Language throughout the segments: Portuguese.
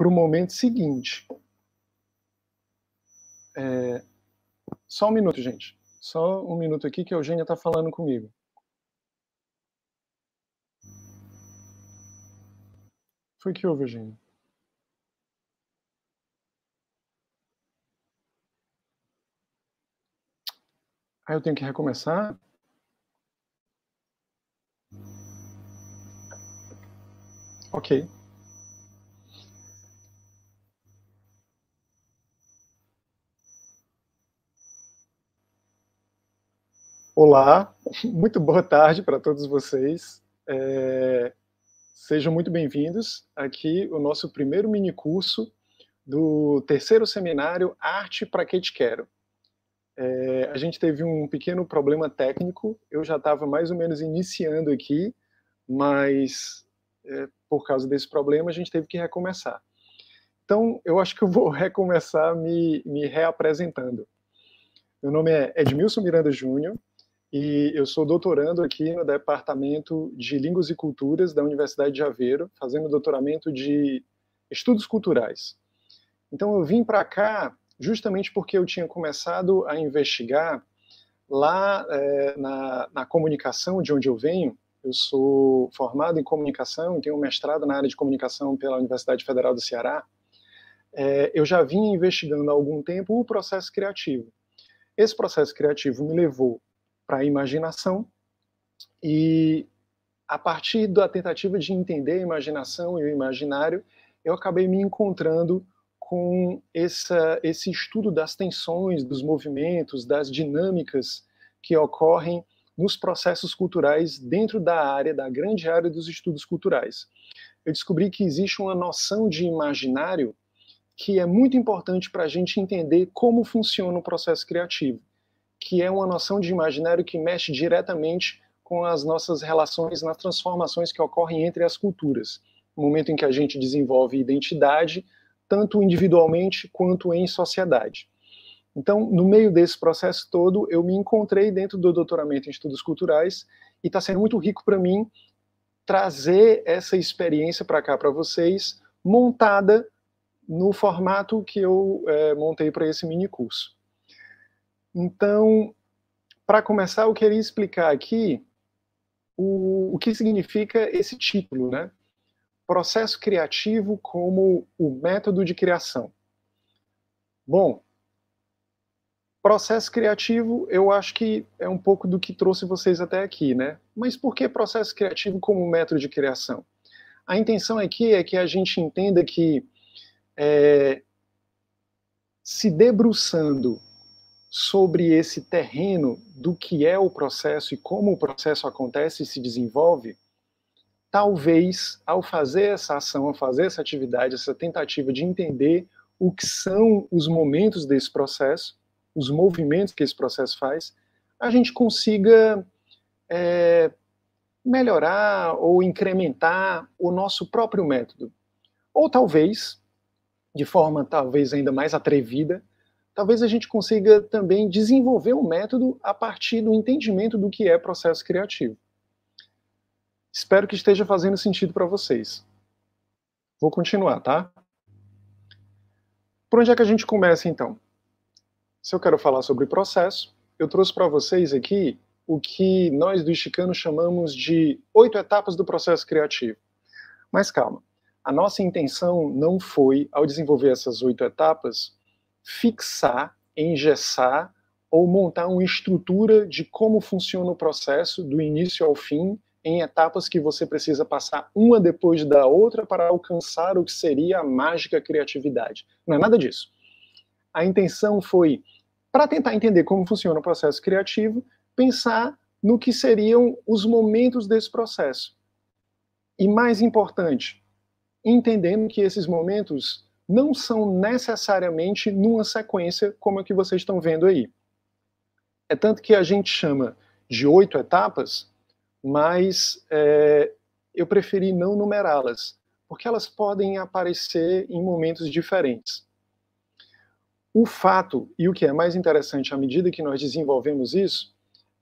para o momento seguinte. É... Só um minuto, gente. Só um minuto aqui que a Eugênia está falando comigo. Foi que houve, Eugênia? Aí ah, eu tenho que recomeçar? Ok. Olá, muito boa tarde para todos vocês. É, sejam muito bem-vindos aqui o nosso primeiro mini curso do terceiro seminário Arte para que te quero. É, a gente teve um pequeno problema técnico. Eu já estava mais ou menos iniciando aqui, mas é, por causa desse problema a gente teve que recomeçar. Então, eu acho que eu vou recomeçar me, me reapresentando. Meu nome é Edmilson Miranda Júnior, e eu sou doutorando aqui no Departamento de Línguas e Culturas da Universidade de Aveiro, fazendo doutoramento de Estudos Culturais. Então eu vim para cá justamente porque eu tinha começado a investigar lá é, na, na comunicação de onde eu venho. Eu sou formado em comunicação e tenho um mestrado na área de comunicação pela Universidade Federal do Ceará. É, eu já vinha investigando há algum tempo o processo criativo. Esse processo criativo me levou para a imaginação, e a partir da tentativa de entender a imaginação e o imaginário, eu acabei me encontrando com essa, esse estudo das tensões, dos movimentos, das dinâmicas que ocorrem nos processos culturais dentro da área, da grande área dos estudos culturais. Eu descobri que existe uma noção de imaginário que é muito importante para a gente entender como funciona o processo criativo que é uma noção de imaginário que mexe diretamente com as nossas relações nas transformações que ocorrem entre as culturas. No momento em que a gente desenvolve identidade, tanto individualmente quanto em sociedade. Então, no meio desse processo todo, eu me encontrei dentro do doutoramento em estudos culturais e está sendo muito rico para mim trazer essa experiência para cá para vocês, montada no formato que eu é, montei para esse mini curso. Então, para começar, eu queria explicar aqui o, o que significa esse título, né? Processo criativo como o método de criação. Bom, processo criativo, eu acho que é um pouco do que trouxe vocês até aqui, né? Mas por que processo criativo como método de criação? A intenção aqui é que a gente entenda que é, se debruçando sobre esse terreno do que é o processo e como o processo acontece e se desenvolve, talvez ao fazer essa ação, ao fazer essa atividade, essa tentativa de entender o que são os momentos desse processo, os movimentos que esse processo faz, a gente consiga é, melhorar ou incrementar o nosso próprio método. Ou talvez, de forma talvez ainda mais atrevida, talvez a gente consiga também desenvolver um método a partir do entendimento do que é processo criativo. Espero que esteja fazendo sentido para vocês. Vou continuar, tá? Por onde é que a gente começa então? Se eu quero falar sobre processo, eu trouxe para vocês aqui o que nós do Chicano chamamos de oito etapas do processo criativo. Mas calma, a nossa intenção não foi, ao desenvolver essas oito etapas, fixar, engessar ou montar uma estrutura de como funciona o processo do início ao fim em etapas que você precisa passar uma depois da outra para alcançar o que seria a mágica criatividade. Não é nada disso. A intenção foi, para tentar entender como funciona o processo criativo, pensar no que seriam os momentos desse processo. E mais importante, entendendo que esses momentos não são necessariamente numa sequência como a que vocês estão vendo aí. É tanto que a gente chama de oito etapas, mas é, eu preferi não numerá-las, porque elas podem aparecer em momentos diferentes. O fato, e o que é mais interessante à medida que nós desenvolvemos isso,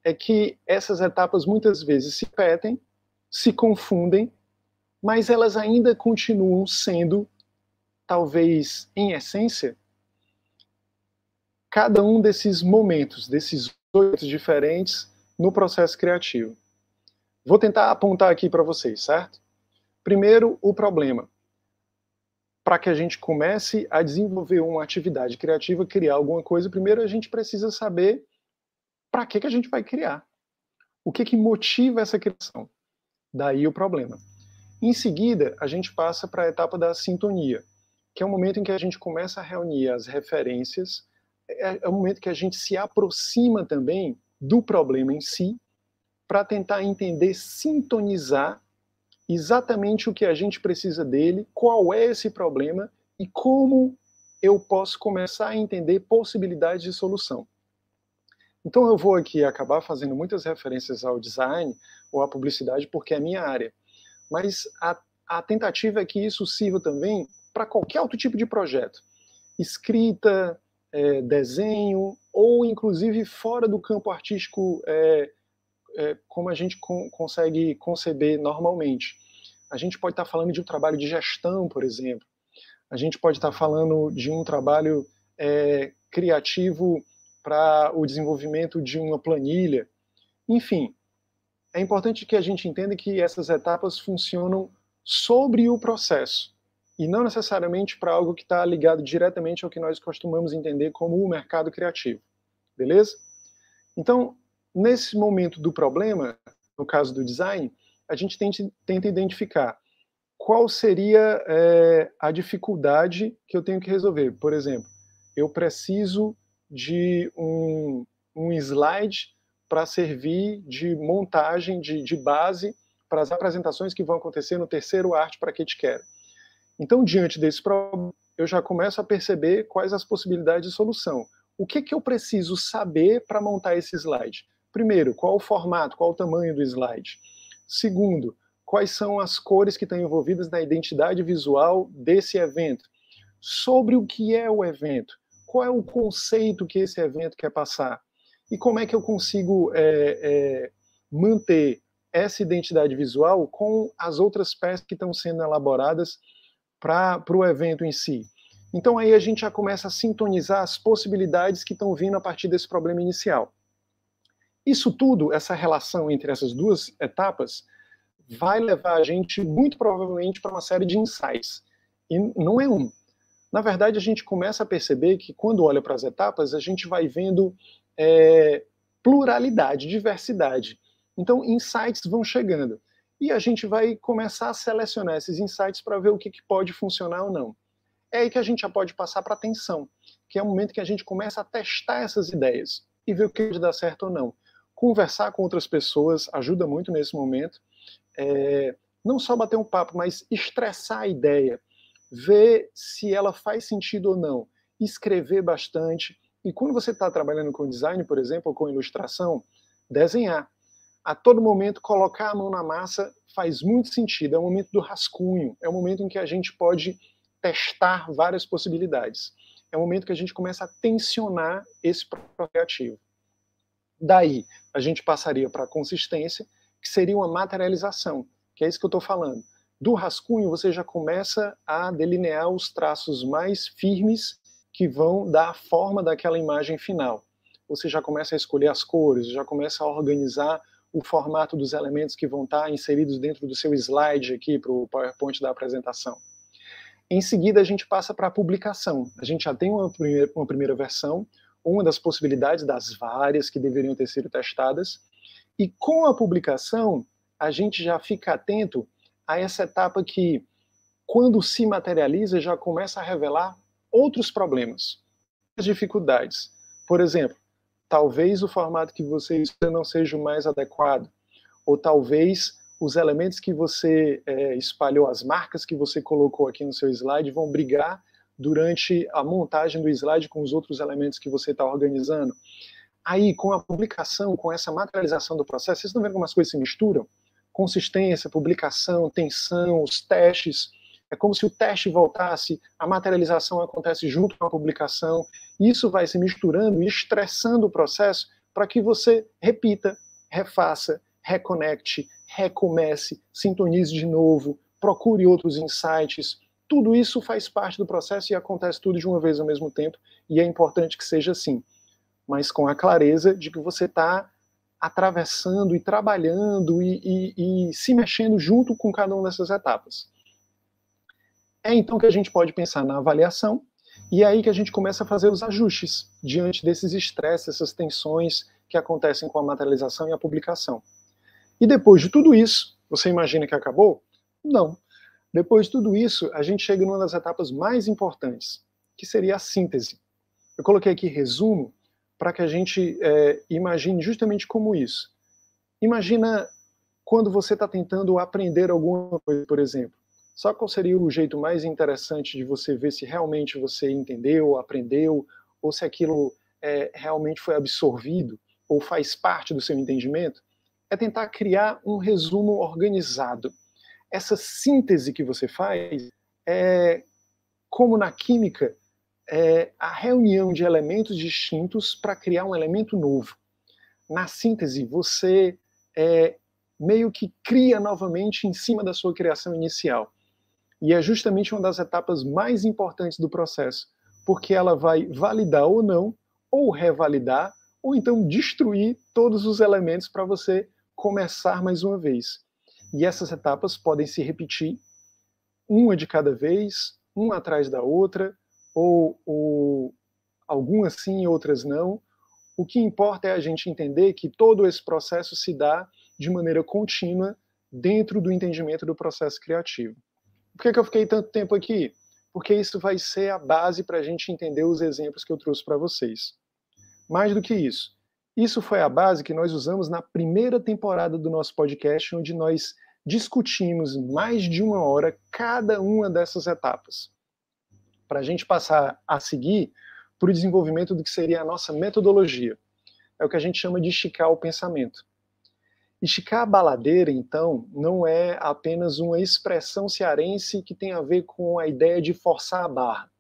é que essas etapas muitas vezes se repetem, se confundem, mas elas ainda continuam sendo talvez em essência, cada um desses momentos, desses oito diferentes no processo criativo. Vou tentar apontar aqui para vocês, certo? Primeiro, o problema. Para que a gente comece a desenvolver uma atividade criativa, criar alguma coisa, primeiro a gente precisa saber para que, que a gente vai criar. O que, que motiva essa criação? Daí o problema. Em seguida, a gente passa para a etapa da sintonia que é o momento em que a gente começa a reunir as referências, é, é o momento que a gente se aproxima também do problema em si, para tentar entender, sintonizar exatamente o que a gente precisa dele, qual é esse problema e como eu posso começar a entender possibilidades de solução. Então eu vou aqui acabar fazendo muitas referências ao design ou à publicidade porque é minha área, mas a, a tentativa é que isso sirva também para qualquer outro tipo de projeto, escrita, é, desenho, ou inclusive fora do campo artístico, é, é, como a gente consegue conceber normalmente. A gente pode estar tá falando de um trabalho de gestão, por exemplo. A gente pode estar tá falando de um trabalho é, criativo para o desenvolvimento de uma planilha. Enfim, é importante que a gente entenda que essas etapas funcionam sobre o processo e não necessariamente para algo que está ligado diretamente ao que nós costumamos entender como o mercado criativo. Beleza? Então, nesse momento do problema, no caso do design, a gente tenta, tenta identificar qual seria é, a dificuldade que eu tenho que resolver. Por exemplo, eu preciso de um, um slide para servir de montagem, de, de base para as apresentações que vão acontecer no terceiro Arte para que te quero então, diante desse problema, eu já começo a perceber quais as possibilidades de solução. O que, que eu preciso saber para montar esse slide? Primeiro, qual o formato, qual o tamanho do slide? Segundo, quais são as cores que estão envolvidas na identidade visual desse evento? Sobre o que é o evento? Qual é o conceito que esse evento quer passar? E como é que eu consigo é, é, manter essa identidade visual com as outras peças que estão sendo elaboradas para o evento em si. Então aí a gente já começa a sintonizar as possibilidades que estão vindo a partir desse problema inicial. Isso tudo, essa relação entre essas duas etapas, vai levar a gente muito provavelmente para uma série de insights. E não é um. Na verdade, a gente começa a perceber que quando olha para as etapas, a gente vai vendo é, pluralidade, diversidade. Então, insights vão chegando e a gente vai começar a selecionar esses insights para ver o que, que, pode funcionar ou não. É aí que a gente já pode passar para atenção, que é o momento que a gente começa a testar essas ideias e ver o que dá certo ou não. Conversar com outras pessoas ajuda muito nesse momento. É, não só bater um papo, mas estressar a ideia, ver se ela faz sentido ou não, escrever bastante. E quando você está trabalhando com design, por exemplo, ou com ilustração, desenhar a todo momento colocar a mão na massa faz muito sentido, é o momento do rascunho, é o momento em que a gente pode testar várias possibilidades. É o momento que a gente começa a tensionar esse projeto. Daí, a gente passaria para a consistência, que seria uma materialização, que é isso que eu estou falando. Do rascunho, você já começa a delinear os traços mais firmes que vão dar a forma daquela imagem final. Você já começa a escolher as cores, já começa a organizar o formato dos elementos que vão estar inseridos dentro do seu slide aqui para o PowerPoint da apresentação. Em seguida, a gente passa para a publicação. A gente já tem uma primeira, uma primeira versão, uma das possibilidades das várias que deveriam ter sido testadas. E com a publicação, a gente já fica atento a essa etapa que, quando se materializa, já começa a revelar outros problemas, as dificuldades. Por exemplo, talvez o formato que você escolha não seja o mais adequado, ou talvez os elementos que você é, espalhou, as marcas que você colocou aqui no seu slide vão brigar durante a montagem do slide com os outros elementos que você está organizando. Aí, com a publicação, com essa materialização do processo, vocês estão vendo como as coisas se misturam? Consistência, publicação, tensão, os testes, é como se o teste voltasse, a materialização acontece junto com a publicação. Isso vai se misturando e estressando o processo para que você repita, refaça, reconecte, recomece, sintonize de novo, procure outros insights. Tudo isso faz parte do processo e acontece tudo de uma vez ao mesmo tempo, e é importante que seja assim, mas com a clareza de que você está atravessando e trabalhando e, e, e se mexendo junto com cada uma dessas etapas. É então que a gente pode pensar na avaliação e é aí que a gente começa a fazer os ajustes diante desses estresses, essas tensões que acontecem com a materialização e a publicação. E depois de tudo isso, você imagina que acabou? Não. Depois de tudo isso, a gente chega numa das etapas mais importantes, que seria a síntese. Eu coloquei aqui resumo para que a gente é, imagine justamente como isso. Imagina quando você está tentando aprender alguma coisa, por exemplo. Sabe qual seria o jeito mais interessante de você ver se realmente você entendeu, aprendeu, ou se aquilo é, realmente foi absorvido ou faz parte do seu entendimento? É tentar criar um resumo organizado. Essa síntese que você faz é, como na química, é a reunião de elementos distintos para criar um elemento novo. Na síntese, você é, meio que cria novamente em cima da sua criação inicial e é justamente uma das etapas mais importantes do processo, porque ela vai validar ou não, ou revalidar, ou então destruir todos os elementos para você começar mais uma vez. E essas etapas podem se repetir, uma de cada vez, uma atrás da outra, ou, ou algumas sim, outras não. O que importa é a gente entender que todo esse processo se dá de maneira contínua dentro do entendimento do processo criativo. Por que, que eu fiquei tanto tempo aqui? Porque isso vai ser a base para a gente entender os exemplos que eu trouxe para vocês. Mais do que isso, isso foi a base que nós usamos na primeira temporada do nosso podcast, onde nós discutimos mais de uma hora cada uma dessas etapas. Para a gente passar a seguir para o desenvolvimento do que seria a nossa metodologia. É o que a gente chama de esticar o pensamento. Esticar a baladeira, então, não é apenas uma expressão cearense que tem a ver com a ideia de forçar a barra.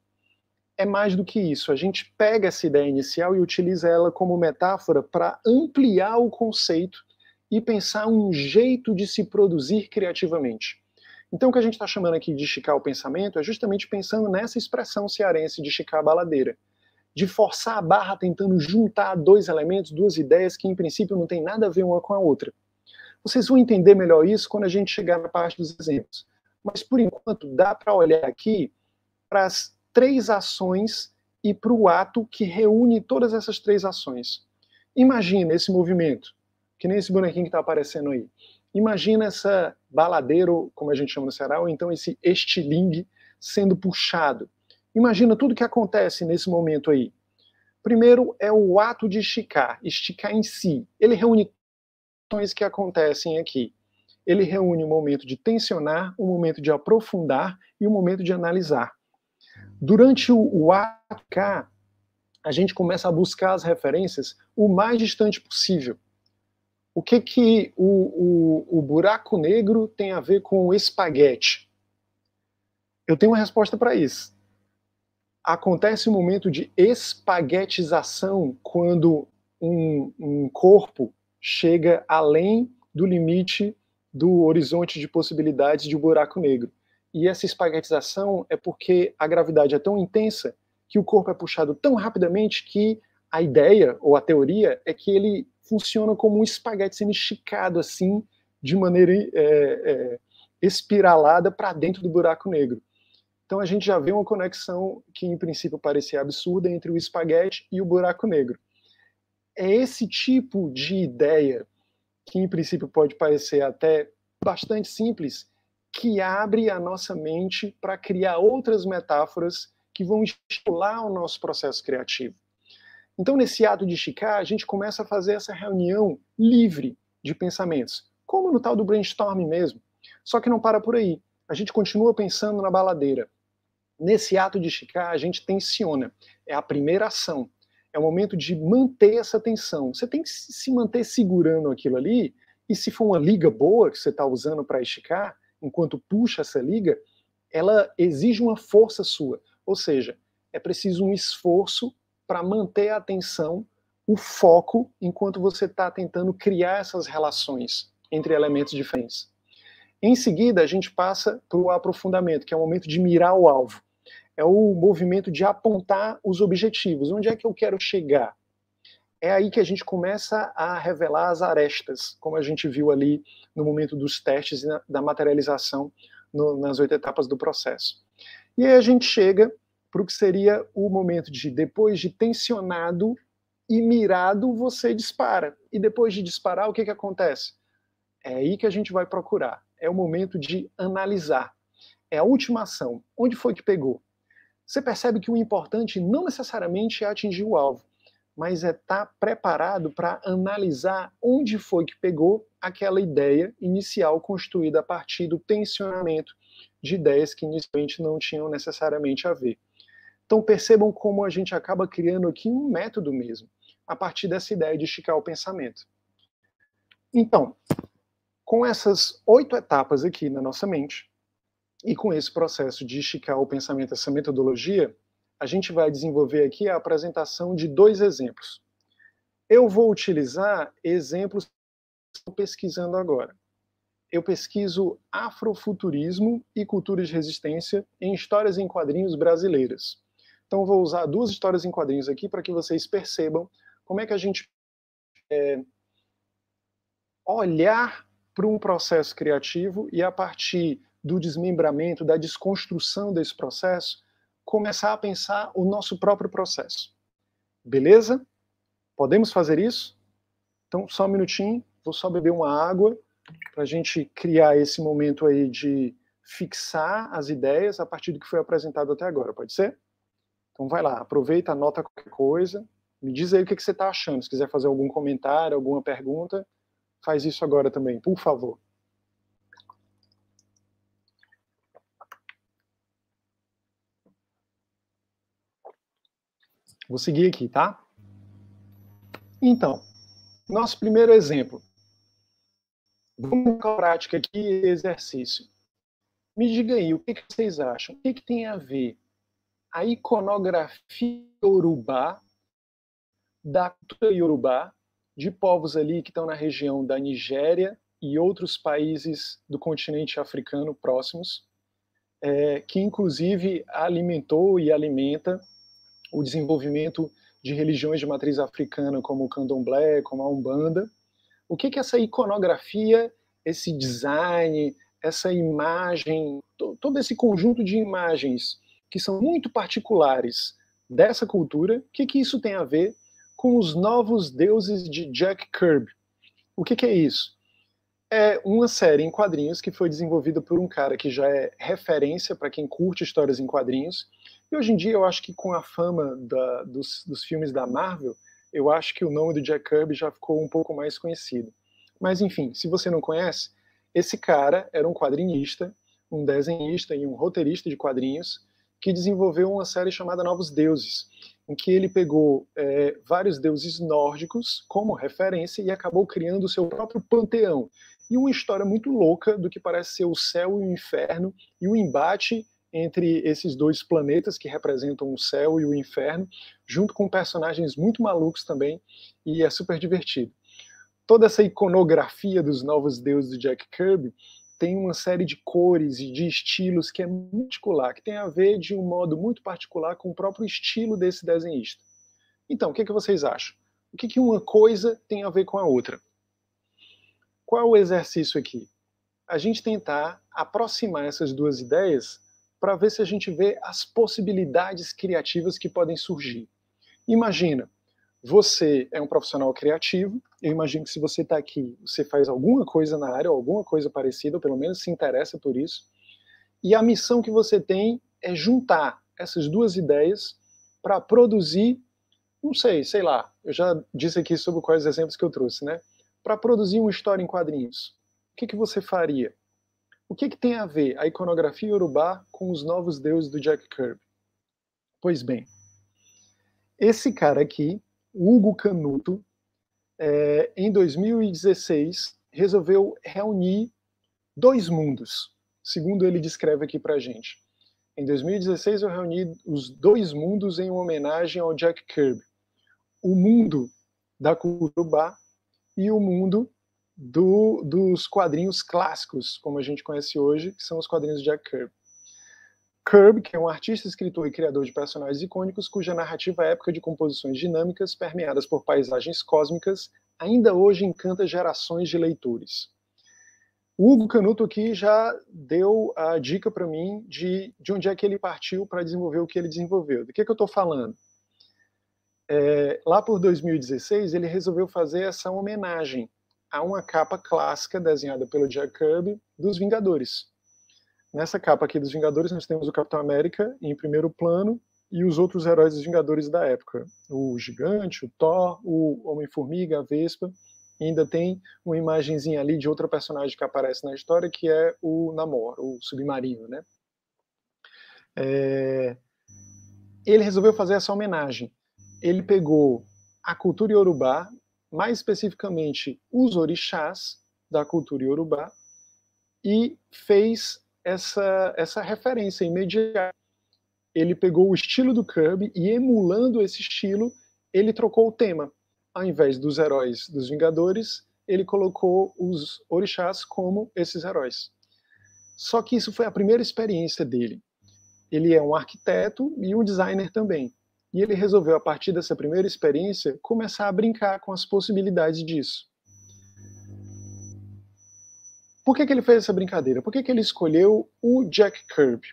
É mais do que isso. A gente pega essa ideia inicial e utiliza ela como metáfora para ampliar o conceito e pensar um jeito de se produzir criativamente. Então, o que a gente está chamando aqui de esticar o pensamento é justamente pensando nessa expressão cearense de esticar a baladeira de forçar a barra tentando juntar dois elementos, duas ideias que em princípio não têm nada a ver uma com a outra. Vocês vão entender melhor isso quando a gente chegar na parte dos exemplos. Mas, por enquanto, dá para olhar aqui para as três ações e para o ato que reúne todas essas três ações. Imagina esse movimento, que nem esse bonequinho que está aparecendo aí. Imagina essa baladeiro, como a gente chama no Ceará, ou então esse estilingue sendo puxado. Imagina tudo que acontece nesse momento aí. Primeiro é o ato de esticar, esticar em si. Ele reúne questões que acontecem aqui. Ele reúne o um momento de tensionar, o um momento de aprofundar e o um momento de analisar. Durante o, o AK, a gente começa a buscar as referências o mais distante possível. O que que o, o, o buraco negro tem a ver com o espaguete? Eu tenho uma resposta para isso. Acontece um momento de espaguetização quando um, um corpo chega além do limite do horizonte de possibilidades de um buraco negro. E essa espaguetização é porque a gravidade é tão intensa que o corpo é puxado tão rapidamente que a ideia ou a teoria é que ele funciona como um espaguete sendo esticado assim, de maneira é, é, espiralada para dentro do buraco negro. Então a gente já vê uma conexão que em princípio parecia absurda entre o espaguete e o buraco negro é esse tipo de ideia, que em princípio pode parecer até bastante simples, que abre a nossa mente para criar outras metáforas que vão estimular o nosso processo criativo. Então, nesse ato de esticar, a gente começa a fazer essa reunião livre de pensamentos, como no tal do brainstorm mesmo. Só que não para por aí. A gente continua pensando na baladeira. Nesse ato de esticar, a gente tensiona. É a primeira ação. É o momento de manter essa tensão. Você tem que se manter segurando aquilo ali, e se for uma liga boa que você está usando para esticar, enquanto puxa essa liga, ela exige uma força sua. Ou seja, é preciso um esforço para manter a atenção, o foco, enquanto você está tentando criar essas relações entre elementos diferentes. Em seguida, a gente passa para o aprofundamento, que é o momento de mirar o alvo é o movimento de apontar os objetivos. Onde é que eu quero chegar? É aí que a gente começa a revelar as arestas, como a gente viu ali no momento dos testes e na, da materialização no, nas oito etapas do processo. E aí a gente chega para o que seria o momento de, depois de tensionado e mirado, você dispara. E depois de disparar, o que, que acontece? É aí que a gente vai procurar. É o momento de analisar. É a última ação. Onde foi que pegou? Você percebe que o importante não necessariamente é atingir o alvo, mas é estar tá preparado para analisar onde foi que pegou aquela ideia inicial construída a partir do tensionamento de ideias que inicialmente não tinham necessariamente a ver. Então percebam como a gente acaba criando aqui um método mesmo, a partir dessa ideia de esticar o pensamento. Então, com essas oito etapas aqui na nossa mente, e com esse processo de esticar o pensamento, essa metodologia, a gente vai desenvolver aqui a apresentação de dois exemplos. Eu vou utilizar exemplos que estou pesquisando agora. Eu pesquiso afrofuturismo e cultura de resistência em histórias em quadrinhos brasileiras. Então, vou usar duas histórias em quadrinhos aqui para que vocês percebam como é que a gente é, olhar para um processo criativo e, a partir do desmembramento, da desconstrução desse processo, começar a pensar o nosso próprio processo. Beleza? Podemos fazer isso? Então, só um minutinho, vou só beber uma água para a gente criar esse momento aí de fixar as ideias a partir do que foi apresentado até agora, pode ser? Então, vai lá, aproveita, anota qualquer coisa, me diz aí o que, que você está achando. Se quiser fazer algum comentário, alguma pergunta, faz isso agora também, por favor. Vou seguir aqui, tá? Então, nosso primeiro exemplo. Vamos com a prática aqui, exercício. Me diga aí, o que, que vocês acham? O que, que tem a ver a iconografia iorubá, da cultura iorubá, de povos ali que estão na região da Nigéria e outros países do continente africano próximos, é, que inclusive alimentou e alimenta o desenvolvimento de religiões de matriz africana, como o candomblé, como a umbanda. O que, que essa iconografia, esse design, essa imagem, todo esse conjunto de imagens que são muito particulares dessa cultura, o que, que isso tem a ver com os novos deuses de Jack Kirby? O que, que é isso? É uma série em quadrinhos que foi desenvolvida por um cara que já é referência para quem curte histórias em quadrinhos, e hoje em dia eu acho que com a fama da, dos, dos filmes da Marvel, eu acho que o nome do Jack Kirby já ficou um pouco mais conhecido. Mas enfim, se você não conhece, esse cara era um quadrinista, um desenhista e um roteirista de quadrinhos que desenvolveu uma série chamada Novos Deuses, em que ele pegou é, vários deuses nórdicos como referência e acabou criando o seu próprio panteão. E uma história muito louca do que parece ser o céu e o inferno e o embate entre esses dois planetas que representam o céu e o inferno, junto com personagens muito malucos também, e é super divertido. Toda essa iconografia dos novos deuses de Jack Kirby tem uma série de cores e de estilos que é particular, que tem a ver de um modo muito particular com o próprio estilo desse desenhista. Então, o que, é que vocês acham? O que, é que uma coisa tem a ver com a outra? Qual é o exercício aqui? A gente tentar aproximar essas duas ideias para ver se a gente vê as possibilidades criativas que podem surgir. Imagina, você é um profissional criativo, eu imagino que se você está aqui, você faz alguma coisa na área, ou alguma coisa parecida, ou pelo menos se interessa por isso, e a missão que você tem é juntar essas duas ideias para produzir, não sei, sei lá, eu já disse aqui sobre quais exemplos que eu trouxe, né? Para produzir uma história em quadrinhos, o que, que você faria? O que, que tem a ver a iconografia urubá com os novos deuses do Jack Kirby? Pois bem, esse cara aqui, Hugo Canuto, é, em 2016 resolveu reunir dois mundos, segundo ele descreve aqui para gente. Em 2016 eu reuni os dois mundos em uma homenagem ao Jack Kirby, o mundo da Curubá e o mundo do, dos quadrinhos clássicos, como a gente conhece hoje, que são os quadrinhos de Jack Kirby. Kirby, que é um artista, escritor e criador de personagens icônicos, cuja narrativa é épica de composições dinâmicas permeadas por paisagens cósmicas ainda hoje encanta gerações de leitores. O Hugo Canuto aqui já deu a dica para mim de, de onde é que ele partiu para desenvolver o que ele desenvolveu. Do que, é que eu estou falando? É, lá por 2016, ele resolveu fazer essa homenagem há uma capa clássica desenhada pelo Jack Kirby dos Vingadores. Nessa capa aqui dos Vingadores, nós temos o Capitão América em primeiro plano e os outros heróis dos Vingadores da época. O Gigante, o Thor, o Homem-Formiga, a Vespa. E ainda tem uma imagenzinha ali de outra personagem que aparece na história, que é o Namor, o Submarino, né? É... Ele resolveu fazer essa homenagem. Ele pegou a cultura iorubá mais especificamente os orixás da cultura iorubá, e fez essa, essa referência imediata. Ele pegou o estilo do Kirby e, emulando esse estilo, ele trocou o tema. Ao invés dos heróis dos Vingadores, ele colocou os orixás como esses heróis. Só que isso foi a primeira experiência dele. Ele é um arquiteto e um designer também. E ele resolveu, a partir dessa primeira experiência, começar a brincar com as possibilidades disso. Por que, que ele fez essa brincadeira? Por que, que ele escolheu o Jack Kirby?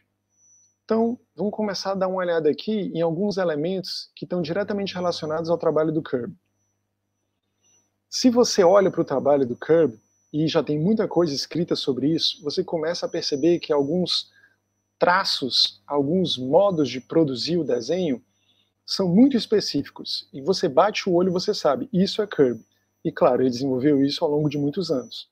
Então, vamos começar a dar uma olhada aqui em alguns elementos que estão diretamente relacionados ao trabalho do Kirby. Se você olha para o trabalho do Kirby, e já tem muita coisa escrita sobre isso, você começa a perceber que alguns traços, alguns modos de produzir o desenho são muito específicos e você bate o olho, você sabe, isso é Kirby. E claro, ele desenvolveu isso ao longo de muitos anos.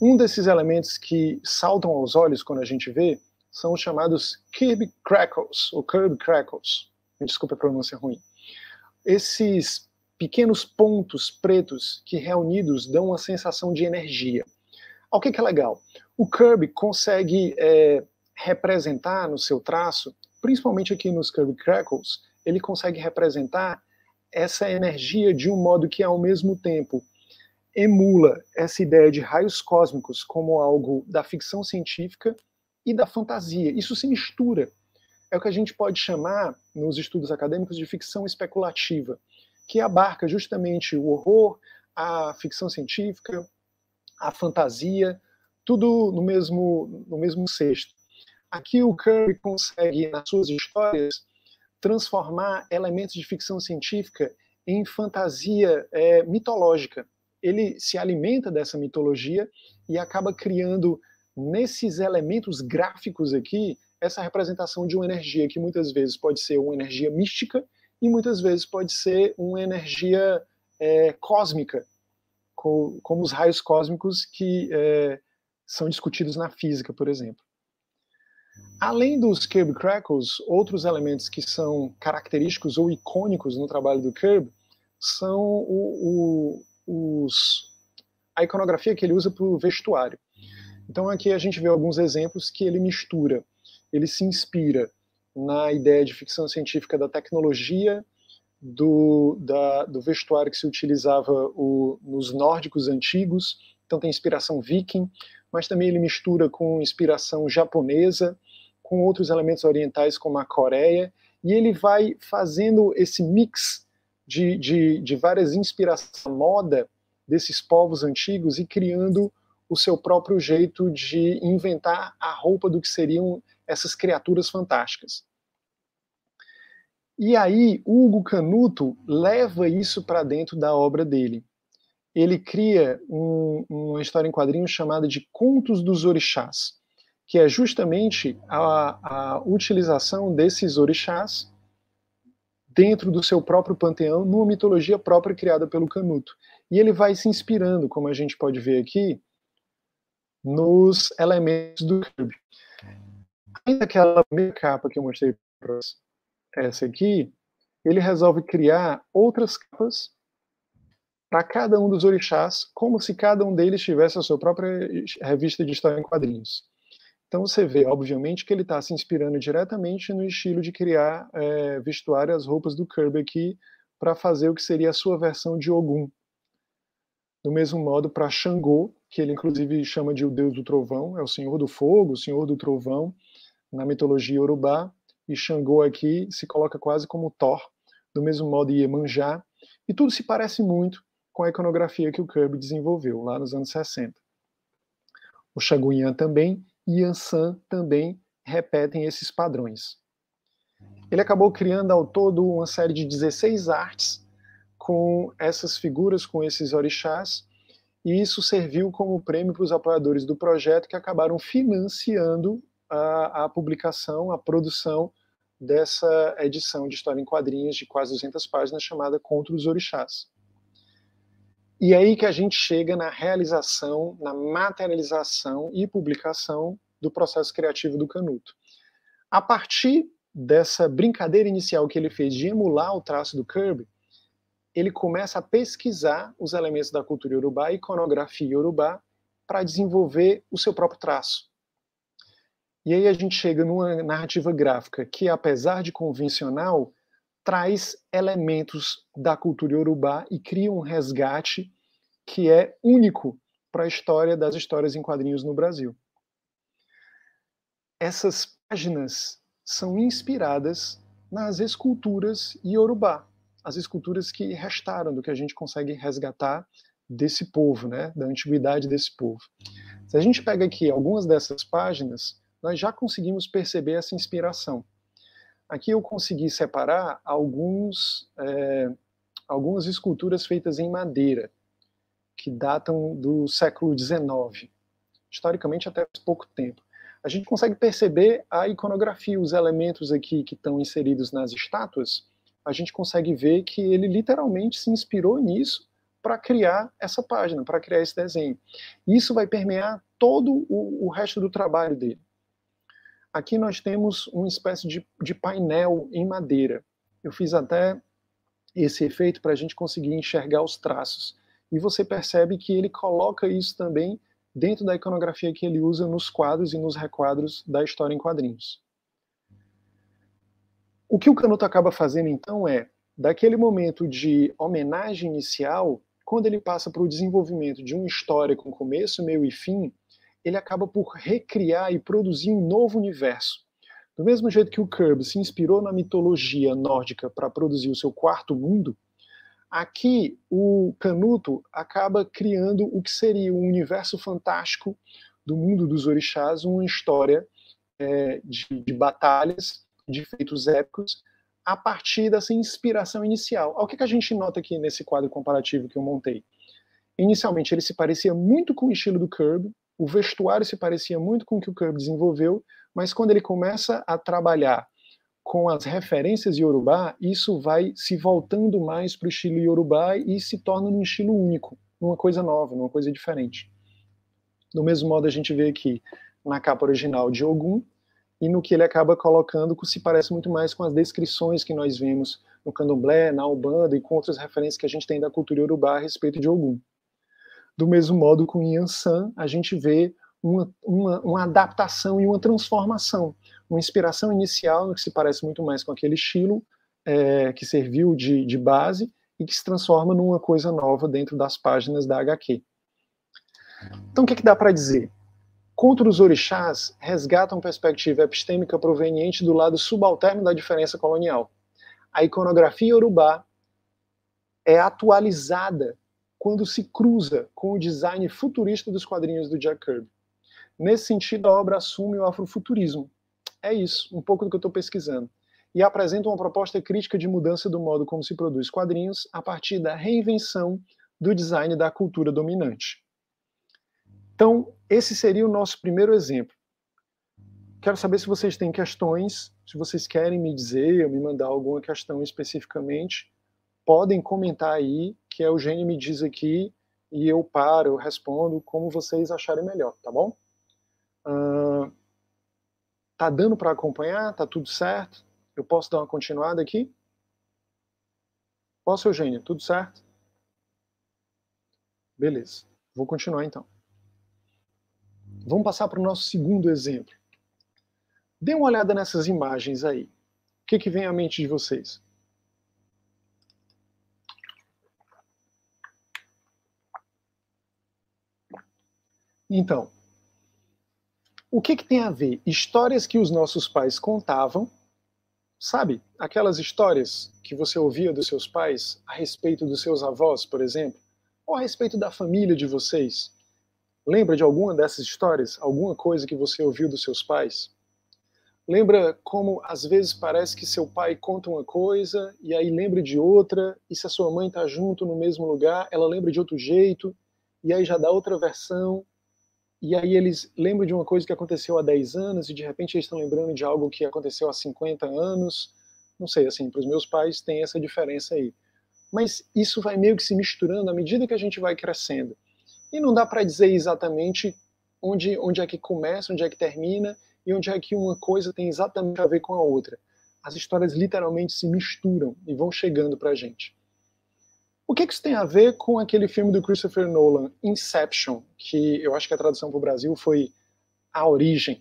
Um desses elementos que saltam aos olhos quando a gente vê são os chamados Kirby Crackles, ou Kirby Crackles. Me desculpe a pronúncia ruim. Esses pequenos pontos pretos que reunidos dão uma sensação de energia. O que, que é legal? O Kirby consegue é, representar no seu traço, principalmente aqui nos Kirby Crackles, ele consegue representar essa energia de um modo que, ao mesmo tempo, emula essa ideia de raios cósmicos como algo da ficção científica e da fantasia. Isso se mistura. É o que a gente pode chamar, nos estudos acadêmicos, de ficção especulativa, que abarca justamente o horror, a ficção científica, a fantasia, tudo no mesmo, no mesmo cesto. Aqui o Curry consegue, nas suas histórias, transformar elementos de ficção científica em fantasia é, mitológica. Ele se alimenta dessa mitologia e acaba criando nesses elementos gráficos aqui essa representação de uma energia que muitas vezes pode ser uma energia mística e muitas vezes pode ser uma energia é, cósmica, como os raios cósmicos que é, são discutidos na física, por exemplo. Além dos Kirby Crackles, outros elementos que são característicos ou icônicos no trabalho do Kirby são o, o, os, a iconografia que ele usa para o vestuário. Então aqui a gente vê alguns exemplos que ele mistura, ele se inspira na ideia de ficção científica da tecnologia, do, da, do vestuário que se utilizava o, nos nórdicos antigos, então tem inspiração viking, mas também ele mistura com inspiração japonesa, com outros elementos orientais como a Coreia, e ele vai fazendo esse mix de, de, de várias inspirações moda desses povos antigos e criando o seu próprio jeito de inventar a roupa do que seriam essas criaturas fantásticas. E aí, Hugo Canuto leva isso para dentro da obra dele ele cria um, uma história em quadrinhos chamada de Contos dos Orixás, que é justamente a, a utilização desses orixás dentro do seu próprio panteão, numa mitologia própria criada pelo Canuto. E ele vai se inspirando, como a gente pode ver aqui, nos elementos do Kirby. Ainda aquela primeira capa que eu mostrei para vocês, essa aqui, ele resolve criar outras capas para cada um dos orixás, como se cada um deles tivesse a sua própria eh, revista de história em quadrinhos. Então você vê, obviamente, que ele está se inspirando diretamente no estilo de criar é, vestuário as roupas do Kirby aqui para fazer o que seria a sua versão de Ogum. Do mesmo modo para Xangô, que ele inclusive chama de o deus do trovão, é o senhor do fogo, o senhor do trovão na mitologia urubá, e Xangô aqui se coloca quase como Thor, do mesmo modo Iemanjá, e tudo se parece muito, com a iconografia que o Kirby desenvolveu lá nos anos 60. O Shagunyan também e Ansan também repetem esses padrões. Ele acabou criando ao todo uma série de 16 artes com essas figuras, com esses orixás, e isso serviu como prêmio para os apoiadores do projeto que acabaram financiando a, a publicação, a produção dessa edição de História em Quadrinhos de quase 200 páginas chamada Contra os Orixás. E aí que a gente chega na realização, na materialização e publicação do processo criativo do Canuto. A partir dessa brincadeira inicial que ele fez de emular o traço do Kirby, ele começa a pesquisar os elementos da cultura urubá a iconografia urubá para desenvolver o seu próprio traço. E aí a gente chega numa narrativa gráfica que, apesar de convencional, traz elementos da cultura iorubá e cria um resgate que é único para a história das histórias em quadrinhos no Brasil. Essas páginas são inspiradas nas esculturas iorubá, as esculturas que restaram do que a gente consegue resgatar desse povo, né, da antiguidade desse povo. Se a gente pega aqui algumas dessas páginas, nós já conseguimos perceber essa inspiração. Aqui eu consegui separar alguns, é, algumas esculturas feitas em madeira, que datam do século XIX, historicamente até pouco tempo. A gente consegue perceber a iconografia, os elementos aqui que estão inseridos nas estátuas, a gente consegue ver que ele literalmente se inspirou nisso para criar essa página, para criar esse desenho. Isso vai permear todo o, o resto do trabalho dele. Aqui nós temos uma espécie de, de painel em madeira. Eu fiz até esse efeito para a gente conseguir enxergar os traços. E você percebe que ele coloca isso também dentro da iconografia que ele usa nos quadros e nos requadros da história em quadrinhos. O que o Canuto acaba fazendo então é, daquele momento de homenagem inicial, quando ele passa para o desenvolvimento de uma história com começo, meio e fim, ele acaba por recriar e produzir um novo universo. Do mesmo jeito que o Kirby se inspirou na mitologia nórdica para produzir o seu quarto mundo, aqui o Canuto acaba criando o que seria um universo fantástico do mundo dos orixás, uma história é, de, de batalhas, de feitos épicos, a partir dessa inspiração inicial. O que, que a gente nota aqui nesse quadro comparativo que eu montei? Inicialmente ele se parecia muito com o estilo do Kirby, o vestuário se parecia muito com o que o Kirby desenvolveu, mas quando ele começa a trabalhar com as referências iorubá, isso vai se voltando mais para o estilo iorubá e se torna um estilo único, uma coisa nova, uma coisa diferente. Do mesmo modo, a gente vê aqui na capa original de Ogum e no que ele acaba colocando, que se parece muito mais com as descrições que nós vemos no candomblé, na Umbanda e com outras referências que a gente tem da cultura iorubá a respeito de Ogum. Do mesmo modo, com Yansan, San, a gente vê uma, uma, uma, adaptação e uma transformação. Uma inspiração inicial, que se parece muito mais com aquele estilo é, que serviu de, de base e que se transforma numa coisa nova dentro das páginas da HQ. Então, o que, é que dá para dizer? Contra os orixás, resgatam perspectiva epistêmica proveniente do lado subalterno da diferença colonial. A iconografia urubá é atualizada quando se cruza com o design futurista dos quadrinhos do Jack Kirby. Nesse sentido, a obra assume o afrofuturismo. É isso, um pouco do que eu estou pesquisando. E apresenta uma proposta crítica de mudança do modo como se produz quadrinhos a partir da reinvenção do design da cultura dominante. Então, esse seria o nosso primeiro exemplo. Quero saber se vocês têm questões, se vocês querem me dizer ou me mandar alguma questão especificamente podem comentar aí, que é o me diz aqui, e eu paro, eu respondo como vocês acharem melhor, tá bom? Uh, tá dando para acompanhar? Tá tudo certo? Eu posso dar uma continuada aqui? Posso, Eugênia? Tudo certo? Beleza. Vou continuar então. Vamos passar para o nosso segundo exemplo. Dê uma olhada nessas imagens aí. O que, que vem à mente de vocês? Então, o que, que, tem a ver histórias que os nossos pais contavam, sabe? Aquelas histórias que você ouvia dos seus pais a respeito dos seus avós, por exemplo, ou a respeito da família de vocês. Lembra de alguma dessas histórias? Alguma coisa que você ouviu dos seus pais? Lembra como às vezes parece que seu pai conta uma coisa e aí lembra de outra, e se a sua mãe está junto no mesmo lugar, ela lembra de outro jeito, e aí já dá outra versão, e aí eles lembram de uma coisa que aconteceu há 10 anos e de repente eles estão lembrando de algo que aconteceu há 50 anos. Não sei, assim, para os meus pais tem essa diferença aí. Mas isso vai meio que se misturando à medida que a gente vai crescendo. E não dá para dizer exatamente onde, onde é que começa, onde é que termina e onde é que uma coisa tem exatamente a ver com a outra. As histórias literalmente se misturam e vão chegando para a gente. O que, que isso tem a ver com aquele filme do Christopher Nolan, Inception, que eu acho que a tradução para o Brasil foi A Origem?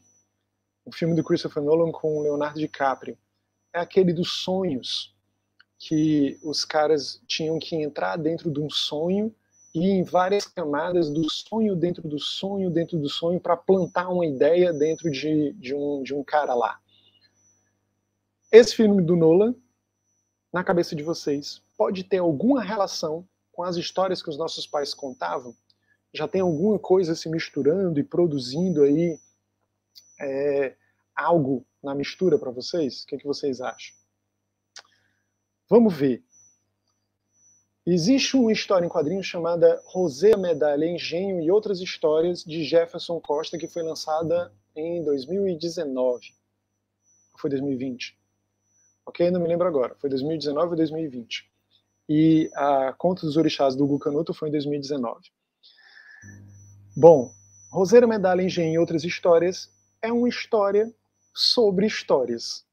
O filme do Christopher Nolan com Leonardo DiCaprio. É aquele dos sonhos, que os caras tinham que entrar dentro de um sonho e em várias camadas do sonho dentro do sonho dentro do sonho para plantar uma ideia dentro de, de, um, de um cara lá. Esse filme do Nolan, na cabeça de vocês, pode ter alguma relação com as histórias que os nossos pais contavam, já tem alguma coisa se misturando e produzindo aí é, algo na mistura para vocês? O que, é que vocês acham? Vamos ver. Existe uma história em quadrinhos chamada Rosé Medalha Engenho e Outras Histórias, de Jefferson Costa, que foi lançada em 2019. foi 2020? Ok? Não me lembro agora. Foi 2019 ou 2020 e a Conta dos Orixás do Canuto foi em 2019. Bom, Roseira Medalha Engenho e Outras Histórias é uma história sobre histórias,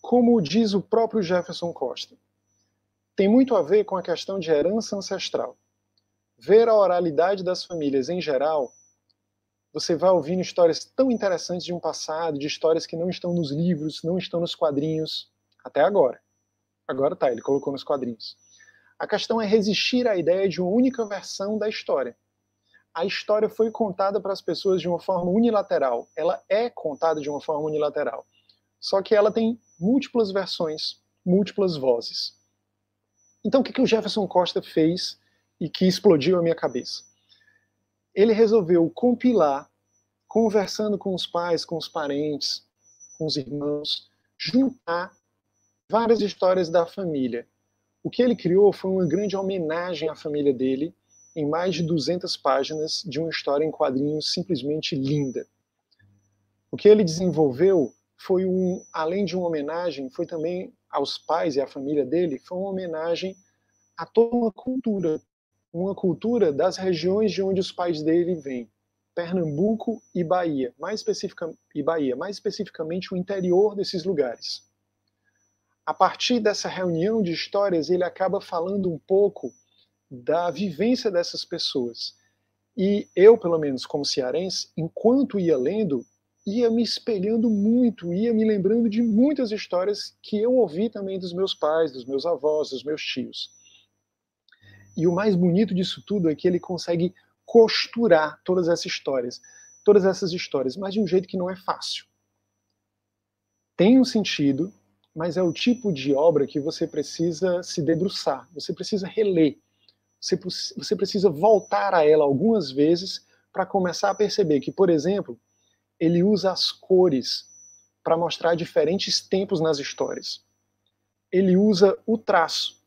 como diz o próprio Jefferson Costa. Tem muito a ver com a questão de herança ancestral. Ver a oralidade das famílias em geral, você vai ouvindo histórias tão interessantes de um passado, de histórias que não estão nos livros, não estão nos quadrinhos, até agora. Agora tá, ele colocou nos quadrinhos. A questão é resistir à ideia de uma única versão da história. A história foi contada para as pessoas de uma forma unilateral. Ela é contada de uma forma unilateral. Só que ela tem múltiplas versões, múltiplas vozes. Então, o que, que o Jefferson Costa fez e que explodiu a minha cabeça? Ele resolveu compilar, conversando com os pais, com os parentes, com os irmãos, juntar várias histórias da família o que ele criou foi uma grande homenagem à família dele em mais de 200 páginas de uma história em quadrinhos simplesmente linda. O que ele desenvolveu foi um, além de uma homenagem, foi também aos pais e à família dele, foi uma homenagem a toda uma cultura, uma cultura das regiões de onde os pais dele vêm, Pernambuco e Bahia, mais especificamente, e Bahia, mais especificamente o interior desses lugares a partir dessa reunião de histórias, ele acaba falando um pouco da vivência dessas pessoas. E eu, pelo menos como cearense, enquanto ia lendo, ia me espelhando muito, ia me lembrando de muitas histórias que eu ouvi também dos meus pais, dos meus avós, dos meus tios. E o mais bonito disso tudo é que ele consegue costurar todas essas histórias, todas essas histórias, mas de um jeito que não é fácil. Tem um sentido, mas é o tipo de obra que você precisa se debruçar, você precisa reler, você, você precisa voltar a ela algumas vezes para começar a perceber que, por exemplo, ele usa as cores para mostrar diferentes tempos nas histórias. Ele usa o traço,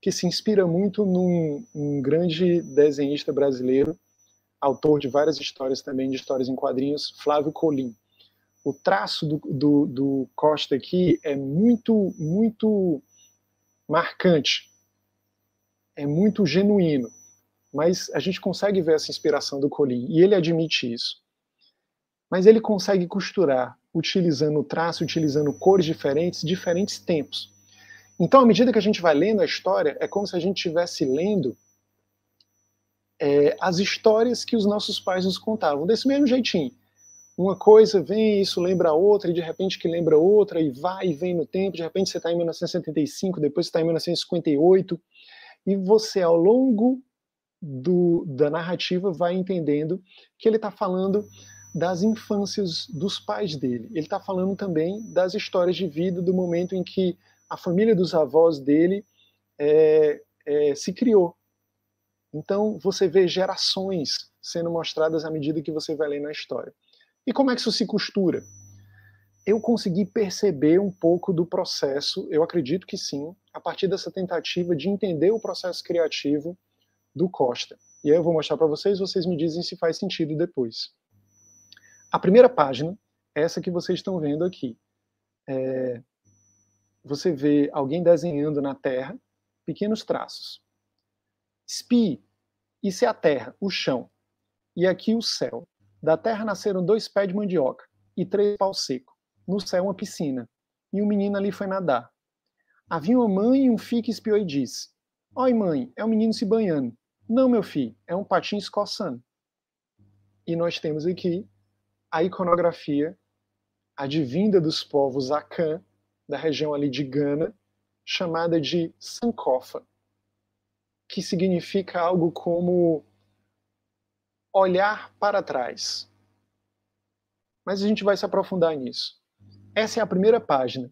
que se inspira muito num, num grande desenhista brasileiro, autor de várias histórias também, de histórias em quadrinhos, Flávio Colim o traço do, do, do Costa aqui é muito, muito marcante, é muito genuíno, mas a gente consegue ver essa inspiração do Colin, e ele admite isso. Mas ele consegue costurar, utilizando traço, utilizando cores diferentes, diferentes tempos. Então, à medida que a gente vai lendo a história, é como se a gente estivesse lendo é, as histórias que os nossos pais nos contavam, desse mesmo jeitinho uma coisa vem, isso lembra outra, e de repente que lembra outra, e vai e vem no tempo, de repente você está em 1975, depois você está em 1958, e você, ao longo do, da narrativa, vai entendendo que ele está falando das infâncias dos pais dele. Ele está falando também das histórias de vida do momento em que a família dos avós dele é, é, se criou. Então, você vê gerações sendo mostradas à medida que você vai lendo a história. E como é que isso se costura? Eu consegui perceber um pouco do processo, eu acredito que sim, a partir dessa tentativa de entender o processo criativo do Costa. E aí eu vou mostrar para vocês, vocês me dizem se faz sentido depois. A primeira página, essa que vocês estão vendo aqui, é, você vê alguém desenhando na Terra pequenos traços. Spi. isso é a Terra, o chão. E aqui o céu. Da terra nasceram dois pés de mandioca e três pau seco. No céu, uma piscina. E um menino ali foi nadar. Havia uma mãe e um filho que espiou e disse: Oi, mãe, é um menino se banhando. Não, meu filho, é um patinho escoçando. E nós temos aqui a iconografia advinda dos povos Akan, da região ali de Gana, chamada de Sankofa, que significa algo como olhar para trás. Mas a gente vai se aprofundar nisso. Essa é a primeira página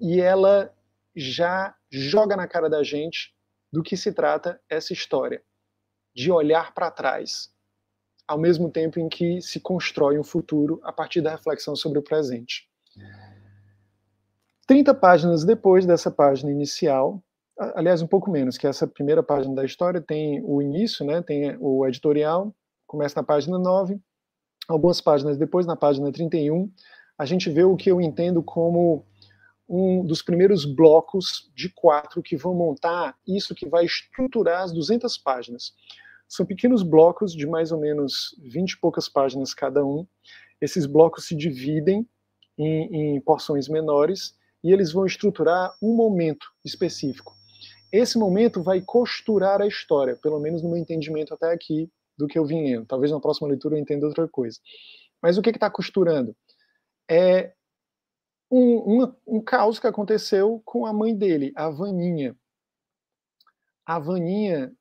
e ela já joga na cara da gente do que se trata essa história de olhar para trás, ao mesmo tempo em que se constrói um futuro a partir da reflexão sobre o presente. 30 páginas depois dessa página inicial, aliás, um pouco menos, que essa primeira página da história tem o início, né, tem o editorial, começa na página 9, algumas páginas depois, na página 31, a gente vê o que eu entendo como um dos primeiros blocos de quatro que vão montar isso que vai estruturar as 200 páginas. São pequenos blocos de mais ou menos 20 e poucas páginas cada um. Esses blocos se dividem em, em porções menores e eles vão estruturar um momento específico. Esse momento vai costurar a história, pelo menos no meu entendimento até aqui, do que eu vim lendo. Talvez na próxima leitura eu entenda outra coisa. Mas o que está costurando? É um, um caos que aconteceu com a mãe dele, a Vaninha. A Vaninha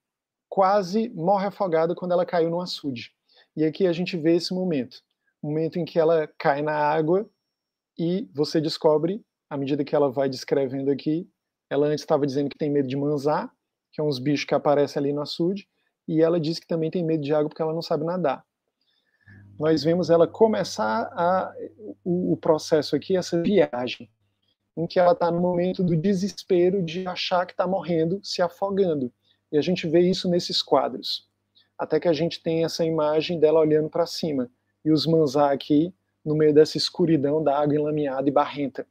quase morre afogada quando ela caiu no açude. E aqui a gente vê esse momento momento em que ela cai na água e você descobre, à medida que ela vai descrevendo aqui, ela antes estava dizendo que tem medo de manzar, que é uns bichos que aparecem ali no açude, e ela diz que também tem medo de água porque ela não sabe nadar. Nós vemos ela começar a, o, o processo aqui, essa viagem, em que ela está no momento do desespero de achar que está morrendo, se afogando. E a gente vê isso nesses quadros. Até que a gente tem essa imagem dela olhando para cima e os manzá aqui no meio dessa escuridão da água enlameada e barrenta.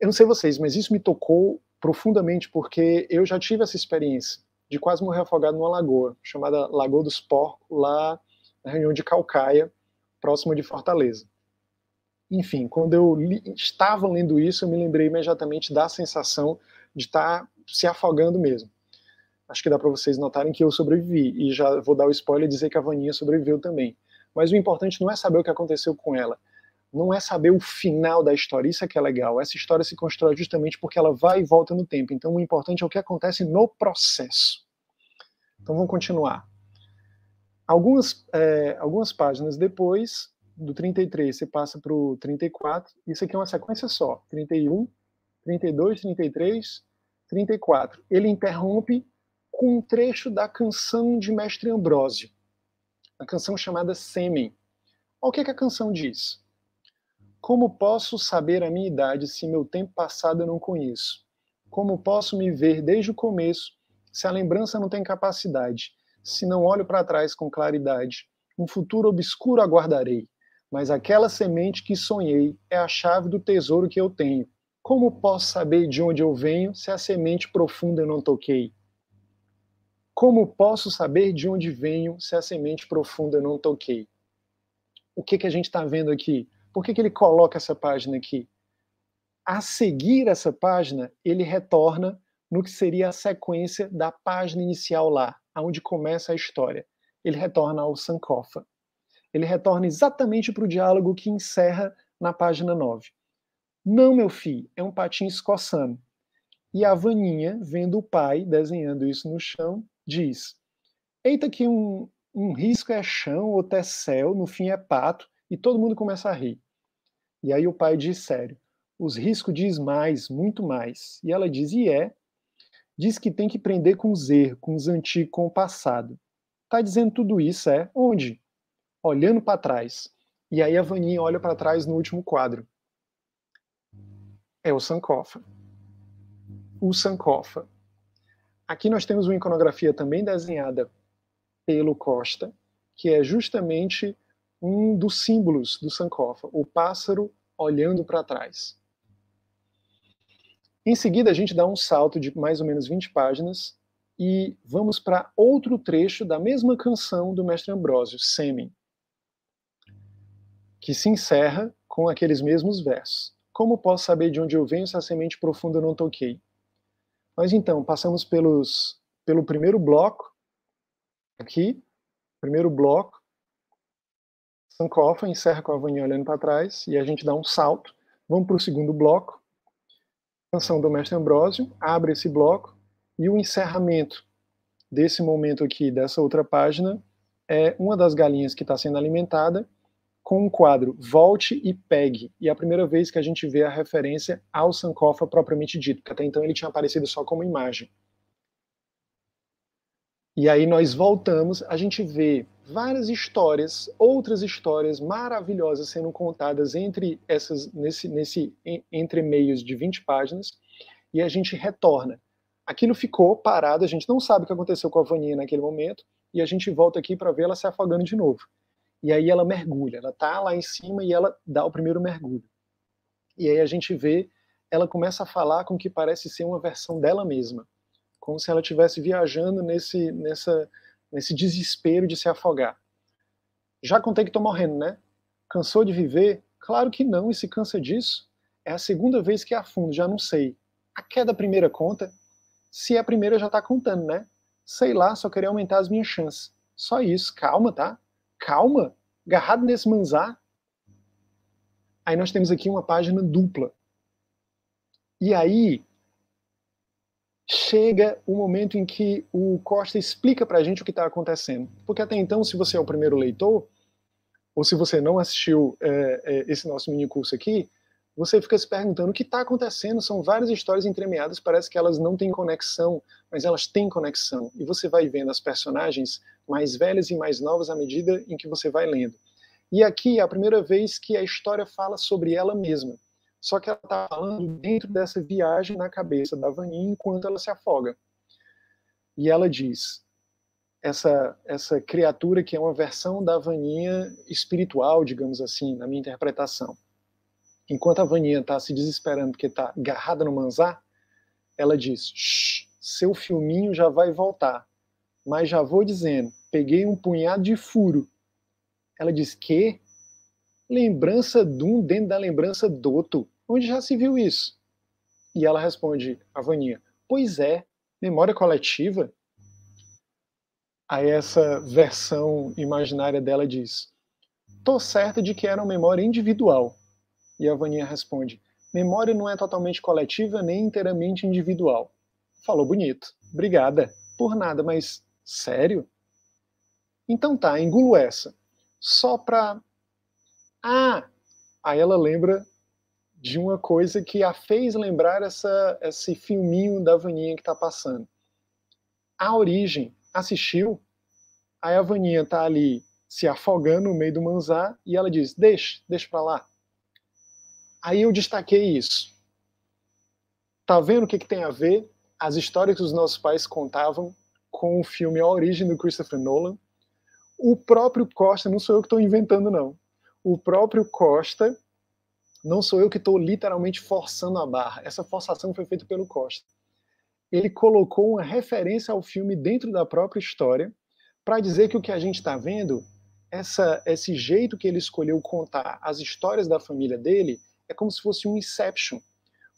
Eu não sei vocês, mas isso me tocou profundamente porque eu já tive essa experiência de quase morrer afogado numa lagoa, chamada Lagoa dos Porcos, lá na região de Calcaia, próximo de Fortaleza. Enfim, quando eu li, estava lendo isso, eu me lembrei imediatamente da sensação de estar tá se afogando mesmo. Acho que dá para vocês notarem que eu sobrevivi, e já vou dar o spoiler e dizer que a Vaninha sobreviveu também. Mas o importante não é saber o que aconteceu com ela, não é saber o final da história, isso é que é legal. Essa história se constrói justamente porque ela vai e volta no tempo. Então o importante é o que acontece no processo. Então vamos continuar. Algumas, é, algumas páginas depois, do 33 você passa para o 34, isso aqui é uma sequência só: 31, 32, 33, 34. Ele interrompe com um trecho da canção de Mestre Ambrósio, a canção chamada Sêmen. Olha o que, é que a canção diz. Como posso saber a minha idade se meu tempo passado eu não conheço? Como posso me ver desde o começo se a lembrança não tem capacidade? Se não olho para trás com claridade, um futuro obscuro aguardarei, mas aquela semente que sonhei é a chave do tesouro que eu tenho. Como posso saber de onde eu venho se a semente profunda eu não toquei? Como posso saber de onde venho se a semente profunda eu não toquei? O que, que a gente está vendo aqui? Por que, que ele coloca essa página aqui? A seguir essa página, ele retorna no que seria a sequência da página inicial lá, aonde começa a história. Ele retorna ao Sankofa. Ele retorna exatamente para o diálogo que encerra na página 9. Não, meu filho, é um patinho coçando. E a Vaninha, vendo o pai desenhando isso no chão, diz: Eita, que um, um risco é chão, outro é céu, no fim é pato, e todo mundo começa a rir. E aí o pai diz sério: os riscos diz mais, muito mais. E ela diz: e é. Diz que tem que prender com os erros, com os antigos, com o passado. Tá dizendo tudo isso, é? Onde? Olhando para trás. E aí a Vaninha olha para trás no último quadro. É o Sankofa. O Sankofa. Aqui nós temos uma iconografia também desenhada pelo Costa, que é justamente um dos símbolos do Sankofa, o pássaro olhando para trás. Em seguida, a gente dá um salto de mais ou menos 20 páginas e vamos para outro trecho da mesma canção do mestre Ambrósio, Semin, que se encerra com aqueles mesmos versos. Como posso saber de onde eu venho se a semente profunda não toquei? Mas então, passamos pelos, pelo primeiro bloco, aqui, primeiro bloco, Sankofa, encerra com a Vani olhando para trás e a gente dá um salto. Vamos para o segundo bloco. Canção do Mestre Ambrósio abre esse bloco e o encerramento desse momento aqui, dessa outra página, é uma das galinhas que está sendo alimentada com um quadro Volte e Pegue. E é a primeira vez que a gente vê a referência ao Sankofa propriamente dito, porque até então ele tinha aparecido só como imagem. E aí nós voltamos, a gente vê várias histórias, outras histórias maravilhosas sendo contadas entre essas nesse nesse entre meios de 20 páginas e a gente retorna. Aquilo ficou parado, a gente não sabe o que aconteceu com a Vaninha naquele momento e a gente volta aqui para vê-la se afogando de novo. E aí ela mergulha, ela tá lá em cima e ela dá o primeiro mergulho. E aí a gente vê ela começa a falar com o que parece ser uma versão dela mesma como se ela estivesse viajando nesse, nessa, nesse desespero de se afogar. Já contei que estou morrendo, né? Cansou de viver? Claro que não, e se cansa disso. É a segunda vez que afundo, já não sei. A queda é primeira conta? Se é a primeira, já está contando, né? Sei lá, só queria aumentar as minhas chances. Só isso, calma, tá? Calma, garrado nesse manzar. Aí nós temos aqui uma página dupla. E aí, chega o momento em que o Costa explica para a gente o que está acontecendo. Porque até então, se você é o primeiro leitor, ou se você não assistiu é, é, esse nosso mini curso aqui, você fica se perguntando o que está acontecendo. São várias histórias entremeadas, parece que elas não têm conexão, mas elas têm conexão. E você vai vendo as personagens mais velhas e mais novas à medida em que você vai lendo. E aqui é a primeira vez que a história fala sobre ela mesma. Só que ela está falando dentro dessa viagem na cabeça da Vaninha enquanto ela se afoga. E ela diz: essa, essa criatura que é uma versão da Vaninha espiritual, digamos assim, na minha interpretação. Enquanto a Vaninha está se desesperando porque está agarrada no manzá, ela diz: seu filminho já vai voltar. Mas já vou dizendo, peguei um punhado de furo. Ela diz: que? lembrança de um dentro da lembrança do outro. Onde já se viu isso? E ela responde, a Vaninha, pois é, memória coletiva. Aí essa versão imaginária dela diz, tô certa de que era uma memória individual. E a Vaninha responde, memória não é totalmente coletiva nem inteiramente individual. Falou bonito. Obrigada. Por nada, mas sério? Então tá, engulo essa. Só pra ah, aí ela lembra de uma coisa que a fez lembrar essa, esse filminho da Vaninha que está passando. A Origem assistiu, aí a Vaninha está ali se afogando no meio do manzá e ela diz: Deixa, deixa para lá. Aí eu destaquei isso. Tá vendo o que, que tem a ver? As histórias que os nossos pais contavam com o filme A Origem do Christopher Nolan. O próprio Costa, não sou eu que estou inventando, não o próprio Costa, não sou eu que estou literalmente forçando a barra, essa forçação foi feita pelo Costa. Ele colocou uma referência ao filme dentro da própria história para dizer que o que a gente está vendo, essa, esse jeito que ele escolheu contar as histórias da família dele, é como se fosse um inception,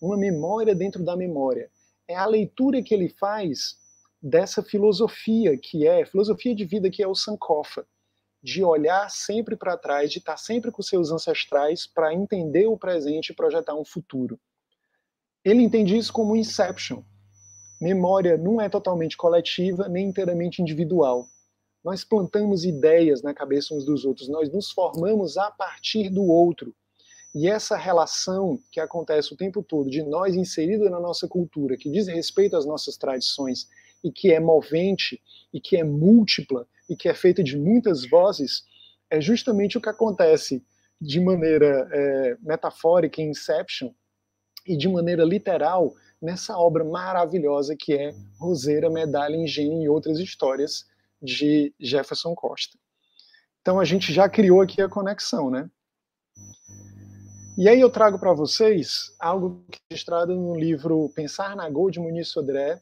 uma memória dentro da memória. É a leitura que ele faz dessa filosofia que é, filosofia de vida que é o Sankofa de olhar sempre para trás, de estar tá sempre com seus ancestrais para entender o presente e projetar um futuro. Ele entende isso como inception. Memória não é totalmente coletiva nem inteiramente individual. Nós plantamos ideias na cabeça uns dos outros, nós nos formamos a partir do outro. E essa relação que acontece o tempo todo de nós inserida na nossa cultura, que diz respeito às nossas tradições e que é movente e que é múltipla, e que é feita de muitas vozes, é justamente o que acontece de maneira é, metafórica em Inception e de maneira literal nessa obra maravilhosa que é Roseira, Medalha, Engenho e Outras Histórias, de Jefferson Costa. Então a gente já criou aqui a conexão, né? E aí eu trago para vocês algo que é registrado no livro Pensar na Gold, de Muniz Sodré,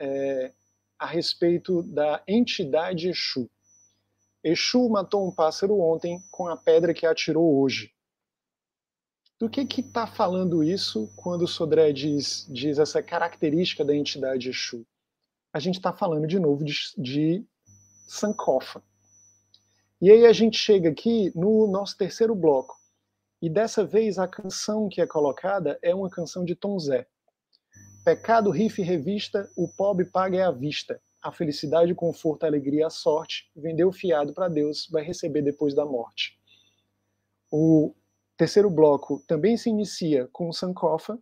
é, a respeito da entidade Exu. Exu matou um pássaro ontem com a pedra que atirou hoje. Do que que está falando isso quando Sodré diz, diz essa característica da entidade Exu? A gente está falando de novo de, de Sankofa. E aí a gente chega aqui no nosso terceiro bloco. E dessa vez a canção que é colocada é uma canção de Tom Zé. Pecado, riff revista, o pobre paga é à vista. A felicidade, o conforto, a alegria, a sorte, vendeu fiado para Deus, vai receber depois da morte. O terceiro bloco também se inicia com o Sankofa,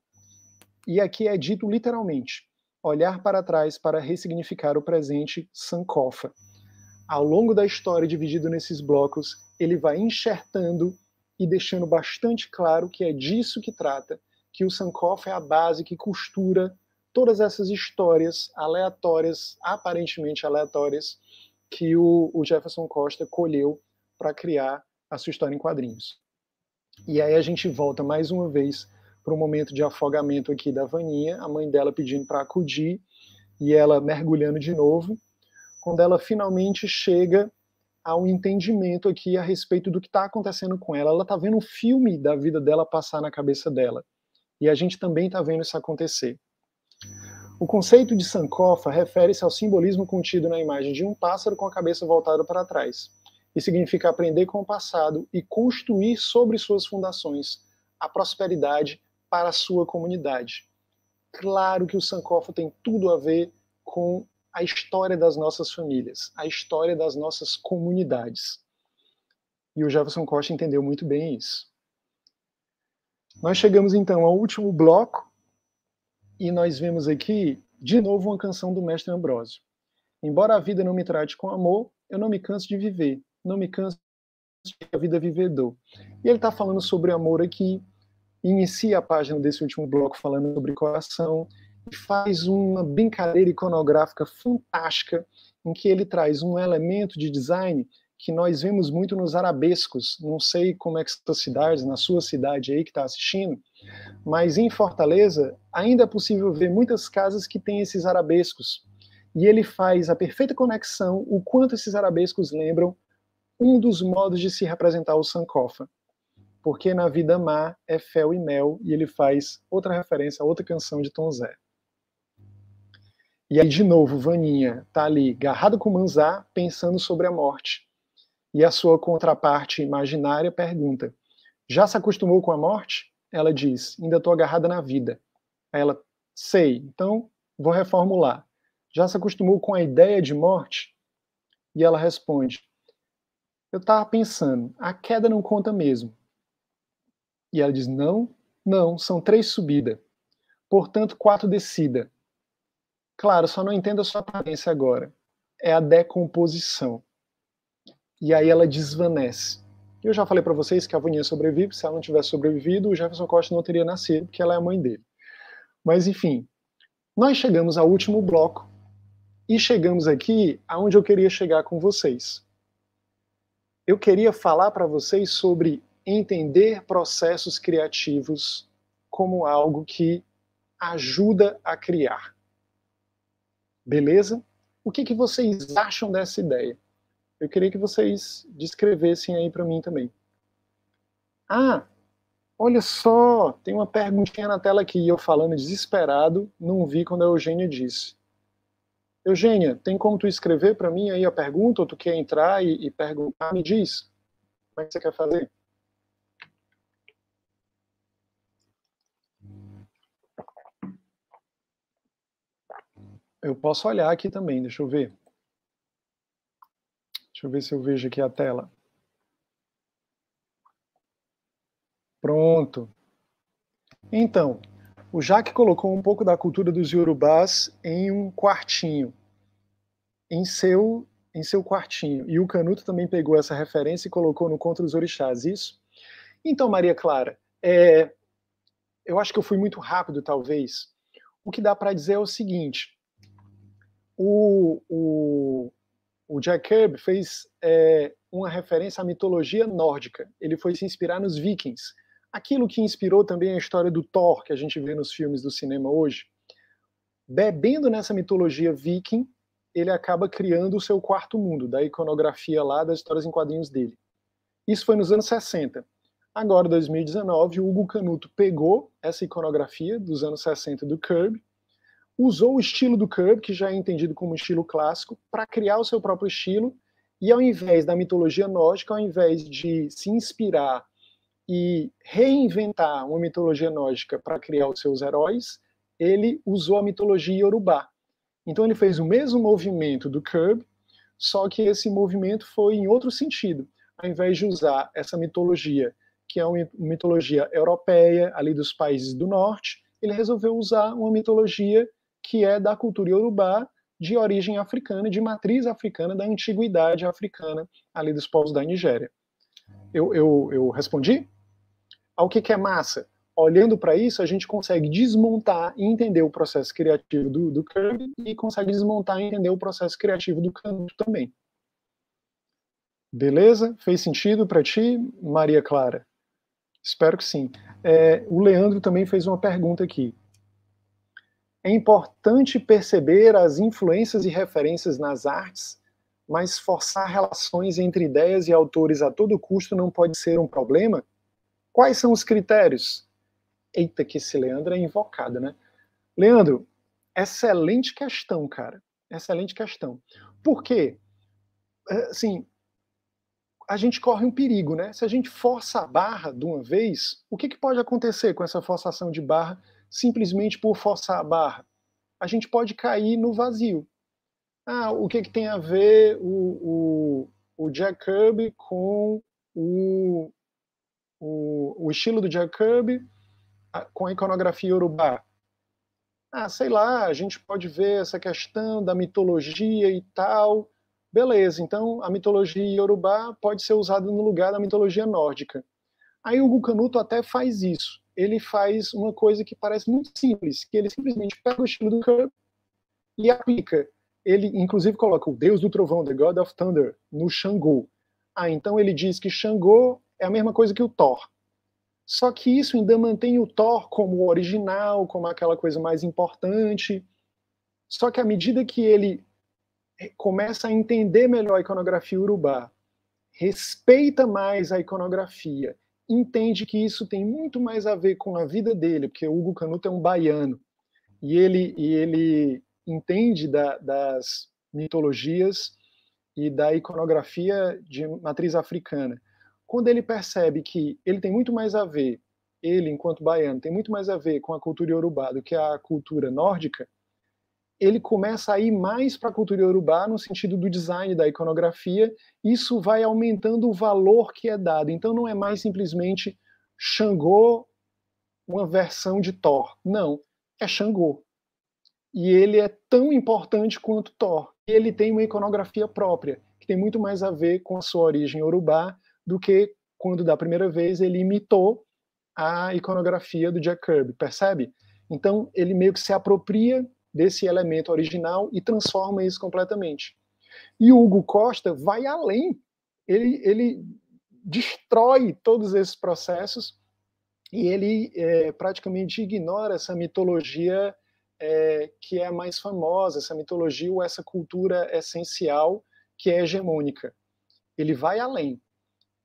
e aqui é dito literalmente: olhar para trás para ressignificar o presente, Sankofa. Ao longo da história, dividido nesses blocos, ele vai enxertando e deixando bastante claro que é disso que trata que o Sankoff é a base que costura todas essas histórias aleatórias, aparentemente aleatórias, que o, o Jefferson Costa colheu para criar a sua história em quadrinhos. E aí a gente volta mais uma vez para o momento de afogamento aqui da Vaninha, a mãe dela pedindo para acudir e ela mergulhando de novo, quando ela finalmente chega a um entendimento aqui a respeito do que está acontecendo com ela. Ela está vendo um filme da vida dela passar na cabeça dela. E a gente também está vendo isso acontecer. Hum. O conceito de Sankofa refere-se ao simbolismo contido na imagem de um pássaro com a cabeça voltada para trás, e significa aprender com o passado e construir sobre suas fundações a prosperidade para a sua comunidade. Claro que o Sankofa tem tudo a ver com a história das nossas famílias, a história das nossas comunidades. E o Jefferson Costa entendeu muito bem isso. Nós chegamos então ao último bloco e nós vemos aqui de novo uma canção do mestre Ambrósio. Embora a vida não me trate com amor, eu não me canso de viver, não me canso de a vida vivedor. E ele está falando sobre amor aqui, inicia a página desse último bloco falando sobre coração, e faz uma brincadeira iconográfica fantástica, em que ele traz um elemento de design que nós vemos muito nos arabescos. Não sei como é que essas cidades, na sua cidade aí que está assistindo, mas em Fortaleza ainda é possível ver muitas casas que têm esses arabescos. E ele faz a perfeita conexão o quanto esses arabescos lembram um dos modos de se representar o Sankofa. Porque na vida má é fel e mel, e ele faz outra referência a outra canção de Tom Zé. E aí, de novo, Vaninha tá ali, garrado com o Manzá, pensando sobre a morte. E a sua contraparte imaginária pergunta: Já se acostumou com a morte? Ela diz: Ainda estou agarrada na vida. Aí ela: Sei, então vou reformular. Já se acostumou com a ideia de morte? E ela responde: Eu estava pensando, a queda não conta mesmo. E ela diz: Não, não, são três subida. Portanto, quatro descida. Claro, só não entendo a sua aparência agora. É a decomposição e aí ela desvanece. Eu já falei para vocês que a Voninha sobrevive, se ela não tivesse sobrevivido, o Jefferson Costa não teria nascido, porque ela é a mãe dele. Mas enfim, nós chegamos ao último bloco e chegamos aqui aonde eu queria chegar com vocês. Eu queria falar para vocês sobre entender processos criativos como algo que ajuda a criar. Beleza? O que, que vocês acham dessa ideia? Eu queria que vocês descrevessem aí para mim também. Ah, olha só, tem uma perguntinha na tela aqui, eu falando desesperado, não vi quando a Eugênia disse. Eugênia, tem como tu escrever para mim aí a pergunta, ou tu quer entrar e, e perguntar? Me diz, como é que você quer fazer? Eu posso olhar aqui também, deixa eu ver. Deixa eu ver se eu vejo aqui a tela. Pronto. Então, o Jaque colocou um pouco da cultura dos Yorubás em um quartinho, em seu, em seu quartinho. E o Canuto também pegou essa referência e colocou no Contra os Orixás, isso? Então, Maria Clara, é, eu acho que eu fui muito rápido, talvez. O que dá para dizer é o seguinte: o, o, o Jack Kirby fez é, uma referência à mitologia nórdica. Ele foi se inspirar nos vikings. Aquilo que inspirou também a história do Thor, que a gente vê nos filmes do cinema hoje. Bebendo nessa mitologia viking, ele acaba criando o seu quarto mundo, da iconografia lá, das histórias em quadrinhos dele. Isso foi nos anos 60. Agora, 2019, o Hugo Canuto pegou essa iconografia dos anos 60 do Kirby usou o estilo do Curb, que já é entendido como estilo clássico, para criar o seu próprio estilo, e ao invés da mitologia nórdica, ao invés de se inspirar e reinventar uma mitologia nórdica para criar os seus heróis, ele usou a mitologia iorubá. Então ele fez o mesmo movimento do Curb, só que esse movimento foi em outro sentido. Ao invés de usar essa mitologia, que é uma mitologia europeia, ali dos países do norte, ele resolveu usar uma mitologia que é da cultura iorubá de origem africana, de matriz africana, da antiguidade africana, ali dos povos da Nigéria. Eu, eu, eu respondi? Ao que, que é massa? Olhando para isso, a gente consegue desmontar e entender o processo criativo do, do Kirby e consegue desmontar e entender o processo criativo do Canuto também. Beleza? Fez sentido para ti, Maria Clara? Espero que sim. É, o Leandro também fez uma pergunta aqui. É importante perceber as influências e referências nas artes, mas forçar relações entre ideias e autores a todo custo não pode ser um problema? Quais são os critérios? Eita, que esse Leandro é invocado, né? Leandro, excelente questão, cara. Excelente questão. Por quê? É, assim, a gente corre um perigo, né? Se a gente força a barra de uma vez, o que, que pode acontecer com essa forçação de barra simplesmente por forçar a barra. A gente pode cair no vazio. Ah, o que, que tem a ver o, o, o Jack Kirby com o, o, o estilo do Jack Kirby com a iconografia urubá? Ah, sei lá, a gente pode ver essa questão da mitologia e tal. Beleza, então a mitologia iorubá pode ser usada no lugar da mitologia nórdica. Aí o Gucanuto até faz isso ele faz uma coisa que parece muito simples, que ele simplesmente pega o estilo do Curb e aplica. Ele, inclusive, coloca o Deus do Trovão, The God of Thunder, no Xangô. Ah, então ele diz que Xangô é a mesma coisa que o Thor. Só que isso ainda mantém o Thor como original, como aquela coisa mais importante. Só que à medida que ele começa a entender melhor a iconografia urubá, respeita mais a iconografia entende que isso tem muito mais a ver com a vida dele, porque o Hugo Canuto é um baiano, e ele, e ele entende da, das mitologias e da iconografia de matriz africana. Quando ele percebe que ele tem muito mais a ver, ele, enquanto baiano, tem muito mais a ver com a cultura iorubá do que a cultura nórdica, ele começa a ir mais para a cultura iorubá no sentido do design da iconografia. Isso vai aumentando o valor que é dado. Então não é mais simplesmente Xangô, uma versão de Thor. Não, é Xangô. E ele é tão importante quanto Thor. Ele tem uma iconografia própria, que tem muito mais a ver com a sua origem urubá do que quando da primeira vez ele imitou a iconografia do Jack Kirby, percebe? Então ele meio que se apropria desse elemento original e transforma isso completamente. E o Hugo Costa vai além, ele, ele destrói todos esses processos e ele é, praticamente ignora essa mitologia é, que é a mais famosa, essa mitologia ou essa cultura essencial que é hegemônica. Ele vai além,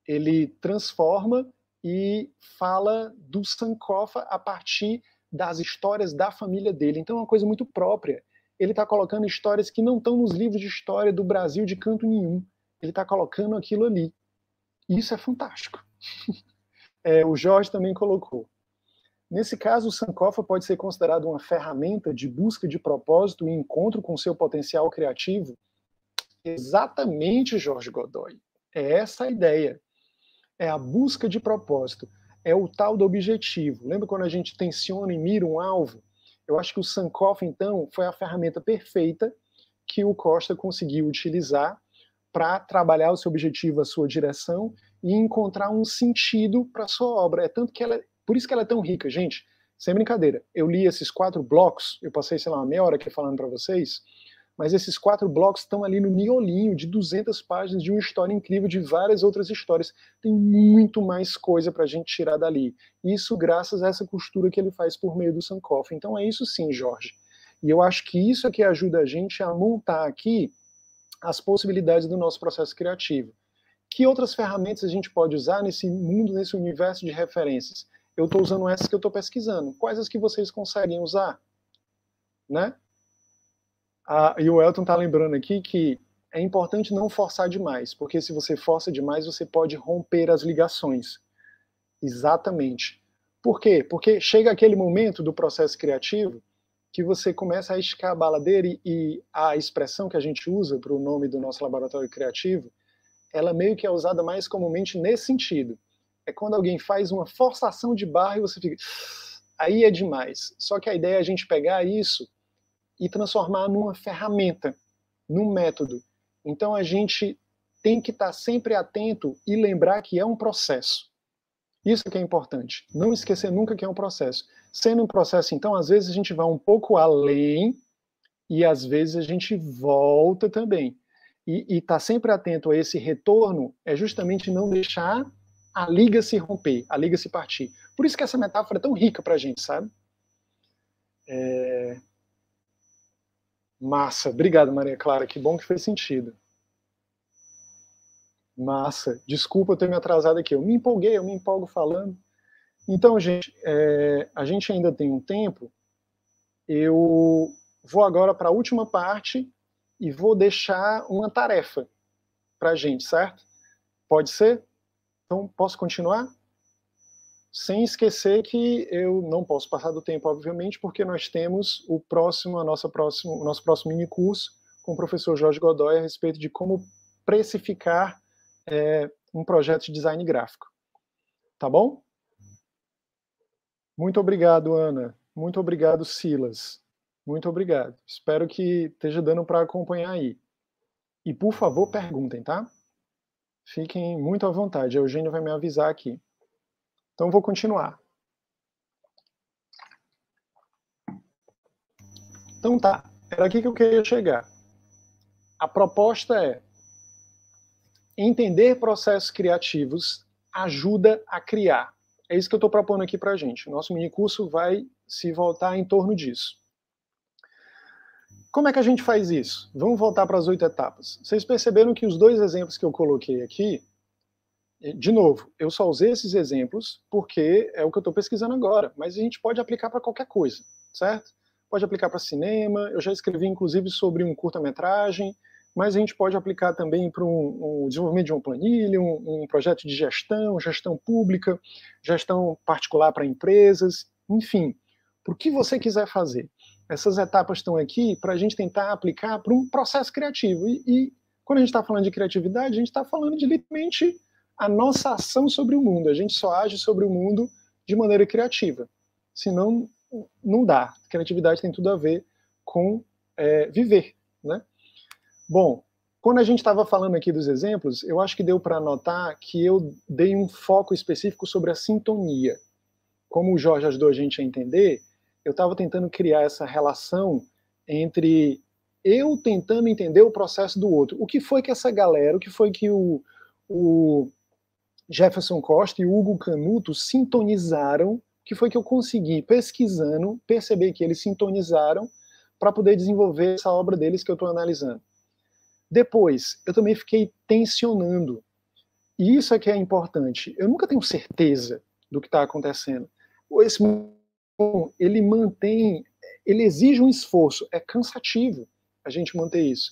ele transforma e fala do Sankofa a partir das histórias da família dele. Então é uma coisa muito própria. Ele está colocando histórias que não estão nos livros de história do Brasil de canto nenhum. Ele está colocando aquilo ali. isso é fantástico. é, o Jorge também colocou. Nesse caso, o Sankofa pode ser considerado uma ferramenta de busca de propósito e encontro com seu potencial criativo? Exatamente, Jorge Godoy. É essa a ideia. É a busca de propósito é o tal do objetivo. Lembra quando a gente tensiona e mira um alvo? Eu acho que o Sankoff, então, foi a ferramenta perfeita que o Costa conseguiu utilizar para trabalhar o seu objetivo, a sua direção e encontrar um sentido para a sua obra. É tanto que ela, é, por isso que ela é tão rica, gente. Sem brincadeira, eu li esses quatro blocos, eu passei, sei lá, uma meia hora aqui falando para vocês, mas esses quatro blocos estão ali no miolinho de 200 páginas de uma história incrível, de várias outras histórias. Tem muito mais coisa para a gente tirar dali. Isso graças a essa costura que ele faz por meio do Sankoff. Então é isso sim, Jorge. E eu acho que isso é que ajuda a gente a montar aqui as possibilidades do nosso processo criativo. Que outras ferramentas a gente pode usar nesse mundo, nesse universo de referências? Eu estou usando essas que eu estou pesquisando. Quais as que vocês conseguem usar? Né? Ah, e o Elton está lembrando aqui que é importante não forçar demais, porque se você força demais, você pode romper as ligações. Exatamente. Por quê? Porque chega aquele momento do processo criativo que você começa a esticar a baladeira e, e a expressão que a gente usa para o nome do nosso laboratório criativo, ela meio que é usada mais comumente nesse sentido. É quando alguém faz uma forçação de barra e você fica. Aí é demais. Só que a ideia é a gente pegar isso e transformar numa ferramenta, num método. Então a gente tem que estar sempre atento e lembrar que é um processo. Isso que é importante. Não esquecer nunca que é um processo. Sendo um processo, então, às vezes a gente vai um pouco além e às vezes a gente volta também. E estar tá sempre atento a esse retorno é justamente não deixar a liga se romper, a liga se partir. Por isso que essa metáfora é tão rica para a gente, sabe? É... Massa. Obrigado, Maria Clara. Que bom que fez sentido. Massa. Desculpa eu ter me atrasado aqui. Eu me empolguei, eu me empolgo falando. Então, gente, é, a gente ainda tem um tempo. Eu vou agora para a última parte e vou deixar uma tarefa para a gente, certo? Pode ser? Então, posso continuar? sem esquecer que eu não posso passar do tempo, obviamente, porque nós temos o próximo, a nossa próximo, o nosso próximo mini curso com o professor Jorge Godoy a respeito de como precificar é, um projeto de design gráfico. Tá bom? Muito obrigado, Ana. Muito obrigado, Silas. Muito obrigado. Espero que esteja dando para acompanhar aí. E, por favor, perguntem, tá? Fiquem muito à vontade. A Eugênio vai me avisar aqui. Então vou continuar. Então tá, era aqui que eu queria chegar. A proposta é entender processos criativos ajuda a criar. É isso que eu estou propondo aqui para a gente. O nosso mini curso vai se voltar em torno disso. Como é que a gente faz isso? Vamos voltar para as oito etapas. Vocês perceberam que os dois exemplos que eu coloquei aqui é, de novo, eu só usei esses exemplos porque é o que eu estou pesquisando agora, mas a gente pode aplicar para qualquer coisa, certo? Pode aplicar para cinema, eu já escrevi inclusive sobre um curta-metragem, mas a gente pode aplicar também para um, um, desenvolvimento de uma planilha, um, um projeto de gestão, gestão pública, gestão particular para empresas, enfim, para o que você quiser fazer. Essas etapas estão aqui para a gente tentar aplicar para um processo criativo. E, e quando a gente está falando de criatividade, a gente está falando de literalmente a nossa ação sobre o mundo. A gente só age sobre o mundo de maneira criativa. Senão, não dá. Criatividade tem tudo a ver com é, viver, né? Bom, quando a gente estava falando aqui dos exemplos, eu acho que deu para notar que eu dei um foco específico sobre a sintonia. Como o Jorge ajudou a gente a entender, eu estava tentando criar essa relação entre eu tentando entender o processo do outro. O que foi que essa galera, o que foi que o, o Jefferson Costa e Hugo Canuto sintonizaram, que foi que eu consegui, pesquisando, perceber que eles sintonizaram para poder desenvolver essa obra deles que eu estou analisando. Depois, eu também fiquei tensionando. E isso é que é importante. Eu nunca tenho certeza do que está acontecendo. Esse ele mantém, ele exige um esforço. É cansativo a gente manter isso.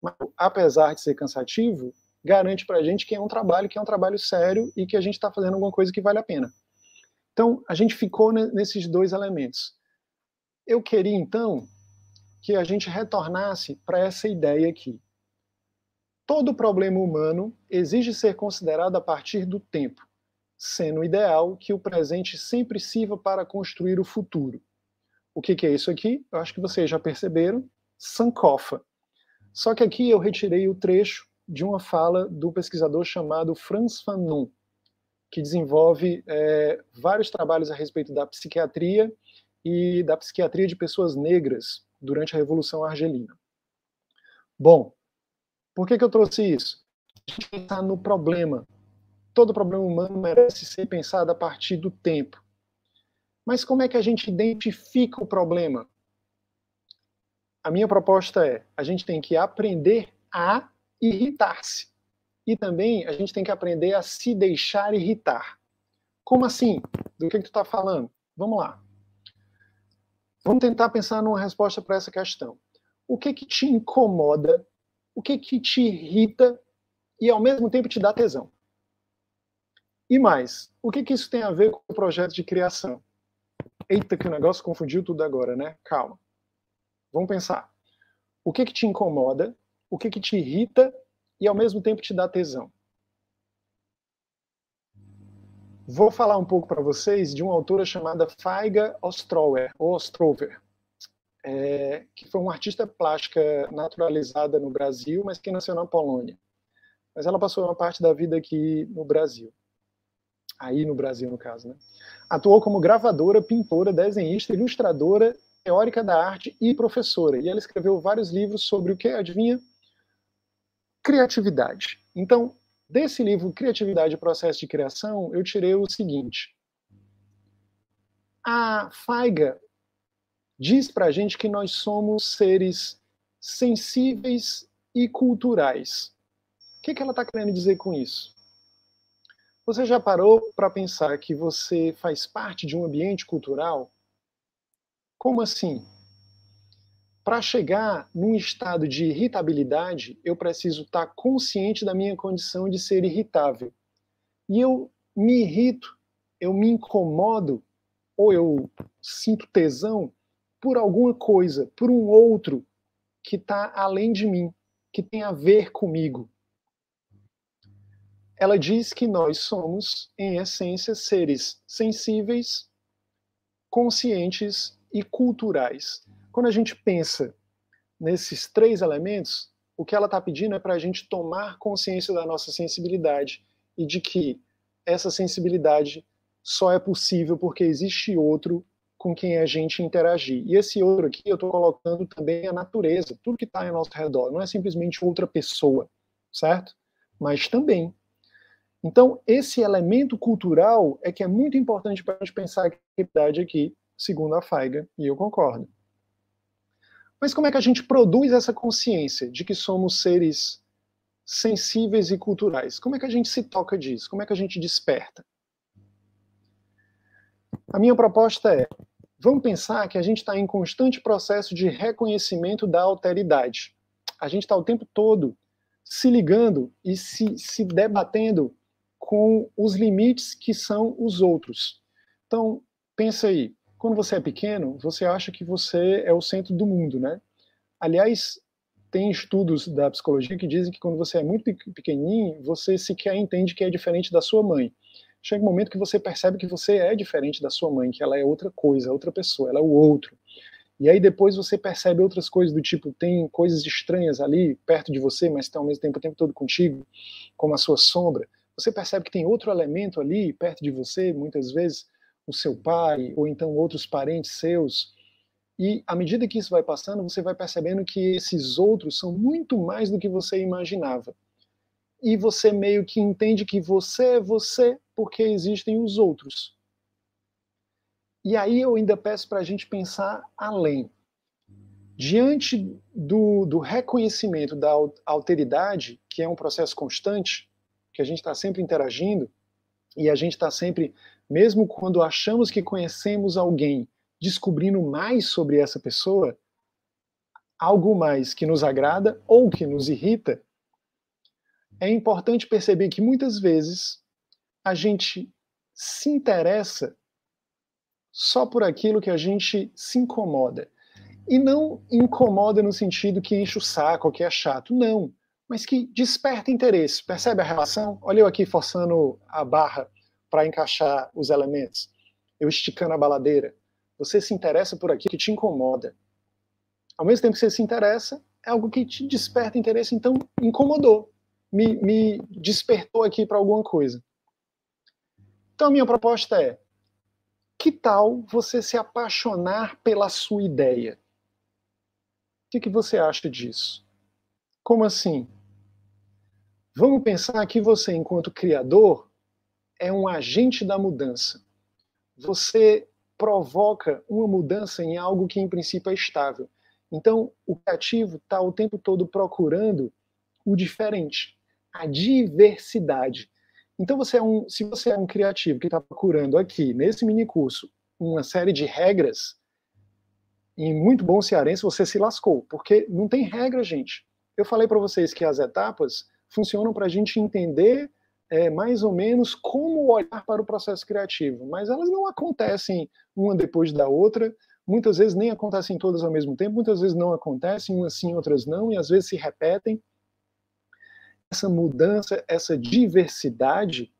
Mas, apesar de ser cansativo, garante para a gente que é um trabalho, que é um trabalho sério e que a gente está fazendo alguma coisa que vale a pena. Então, a gente ficou nesses dois elementos. Eu queria, então, que a gente retornasse para essa ideia aqui. Todo problema humano exige ser considerado a partir do tempo, sendo ideal que o presente sempre sirva para construir o futuro. O que, que é isso aqui? Eu acho que vocês já perceberam. Sankofa. Só que aqui eu retirei o trecho de uma fala do pesquisador chamado Franz Fanon, que desenvolve é, vários trabalhos a respeito da psiquiatria e da psiquiatria de pessoas negras durante a Revolução Argelina. Bom, por que, que eu trouxe isso? A gente pensar tá no problema. Todo problema humano merece ser pensado a partir do tempo. Mas como é que a gente identifica o problema? A minha proposta é: a gente tem que aprender a irritar-se. E também a gente tem que aprender a se deixar irritar. Como assim? Do que, que tu está falando? Vamos lá. Vamos tentar pensar numa resposta para essa questão. O que que te incomoda? O que que te irrita e ao mesmo tempo te dá tesão? E mais, o que que isso tem a ver com o projeto de criação? Eita, que o negócio confundiu tudo agora, né? Calma. Vamos pensar. O que que te incomoda? o que, que te irrita e ao mesmo tempo te dá tesão. Vou falar um pouco para vocês de uma autora chamada Feiga Ostrower, ou Ostrover, é, que foi uma artista plástica naturalizada no Brasil, mas que nasceu na Polônia. Mas ela passou uma parte da vida aqui no Brasil. Aí no Brasil, no caso, né? Atuou como gravadora, pintora, desenhista, ilustradora, teórica da arte e professora. E ela escreveu vários livros sobre o que? Adivinha? criatividade. Então, desse livro Criatividade e Processo de Criação, eu tirei o seguinte. A Faiga diz para a gente que nós somos seres sensíveis e culturais. O que, que ela está querendo dizer com isso? Você já parou para pensar que você faz parte de um ambiente cultural? Como assim? Para chegar num estado de irritabilidade, eu preciso estar tá consciente da minha condição de ser irritável. E eu me irrito, eu me incomodo, ou eu sinto tesão por alguma coisa, por um outro que está além de mim, que tem a ver comigo. Ela diz que nós somos, em essência, seres sensíveis, conscientes e culturais. Quando a gente pensa nesses três elementos, o que ela está pedindo é para a gente tomar consciência da nossa sensibilidade e de que essa sensibilidade só é possível porque existe outro com quem a gente interagir. E esse outro aqui eu estou colocando também a natureza, tudo que está em nosso redor, não é simplesmente outra pessoa, certo? Mas também. Então, esse elemento cultural é que é muito importante para a gente pensar a criatividade é aqui, segundo a Feiga, e eu concordo. Mas como é que a gente produz essa consciência de que somos seres sensíveis e culturais? Como é que a gente se toca disso? Como é que a gente desperta? A minha proposta é: vamos pensar que a gente está em constante processo de reconhecimento da alteridade. A gente está o tempo todo se ligando e se, se debatendo com os limites que são os outros. Então, pensa aí. Quando você é pequeno, você acha que você é o centro do mundo, né? Aliás, tem estudos da psicologia que dizem que quando você é muito pequenininho, você sequer entende que é diferente da sua mãe. Chega um momento que você percebe que você é diferente da sua mãe, que ela é outra coisa, outra pessoa, ela é o outro. E aí depois você percebe outras coisas do tipo, tem coisas estranhas ali perto de você, mas estão ao mesmo tempo o tempo todo contigo, como a sua sombra. Você percebe que tem outro elemento ali perto de você, muitas vezes, o seu pai ou então outros parentes seus. E à medida que isso vai passando, você vai percebendo que esses outros são muito mais do que você imaginava. E você meio que entende que você é você porque existem os outros. E aí eu ainda peço para a gente pensar além. Diante do, do reconhecimento da alteridade, que é um processo constante, que a gente está sempre interagindo, e a gente está sempre mesmo quando achamos que conhecemos alguém, descobrindo mais sobre essa pessoa, algo mais que nos agrada ou que nos irrita, é importante perceber que muitas vezes a gente se interessa só por aquilo que a gente se incomoda. E não incomoda no sentido que enche o saco, que é chato, não, mas que desperta interesse. Percebe a relação? Olha eu aqui forçando a barra para encaixar os elementos, eu esticando a baladeira. Você se interessa por aquilo que te incomoda. Ao mesmo tempo que você se interessa, é algo que te desperta interesse, então incomodou, me, me despertou aqui para alguma coisa. Então, minha proposta é: que tal você se apaixonar pela sua ideia? O que, que você acha disso? Como assim? Vamos pensar que você, enquanto criador, é um agente da mudança. Você provoca uma mudança em algo que, em princípio, é estável. Então, o criativo está o tempo todo procurando o diferente, a diversidade. Então, você é um, se você é um criativo que está procurando aqui, nesse mini curso, uma série de regras, em muito bom cearense, você se lascou, porque não tem regra, gente. Eu falei para vocês que as etapas funcionam para a gente entender é, mais ou menos como olhar para o processo criativo, mas elas não acontecem uma depois da outra, muitas vezes nem acontecem todas ao mesmo tempo, muitas vezes não acontecem, umas sim, outras não, e às vezes se repetem. Essa mudança, essa diversidade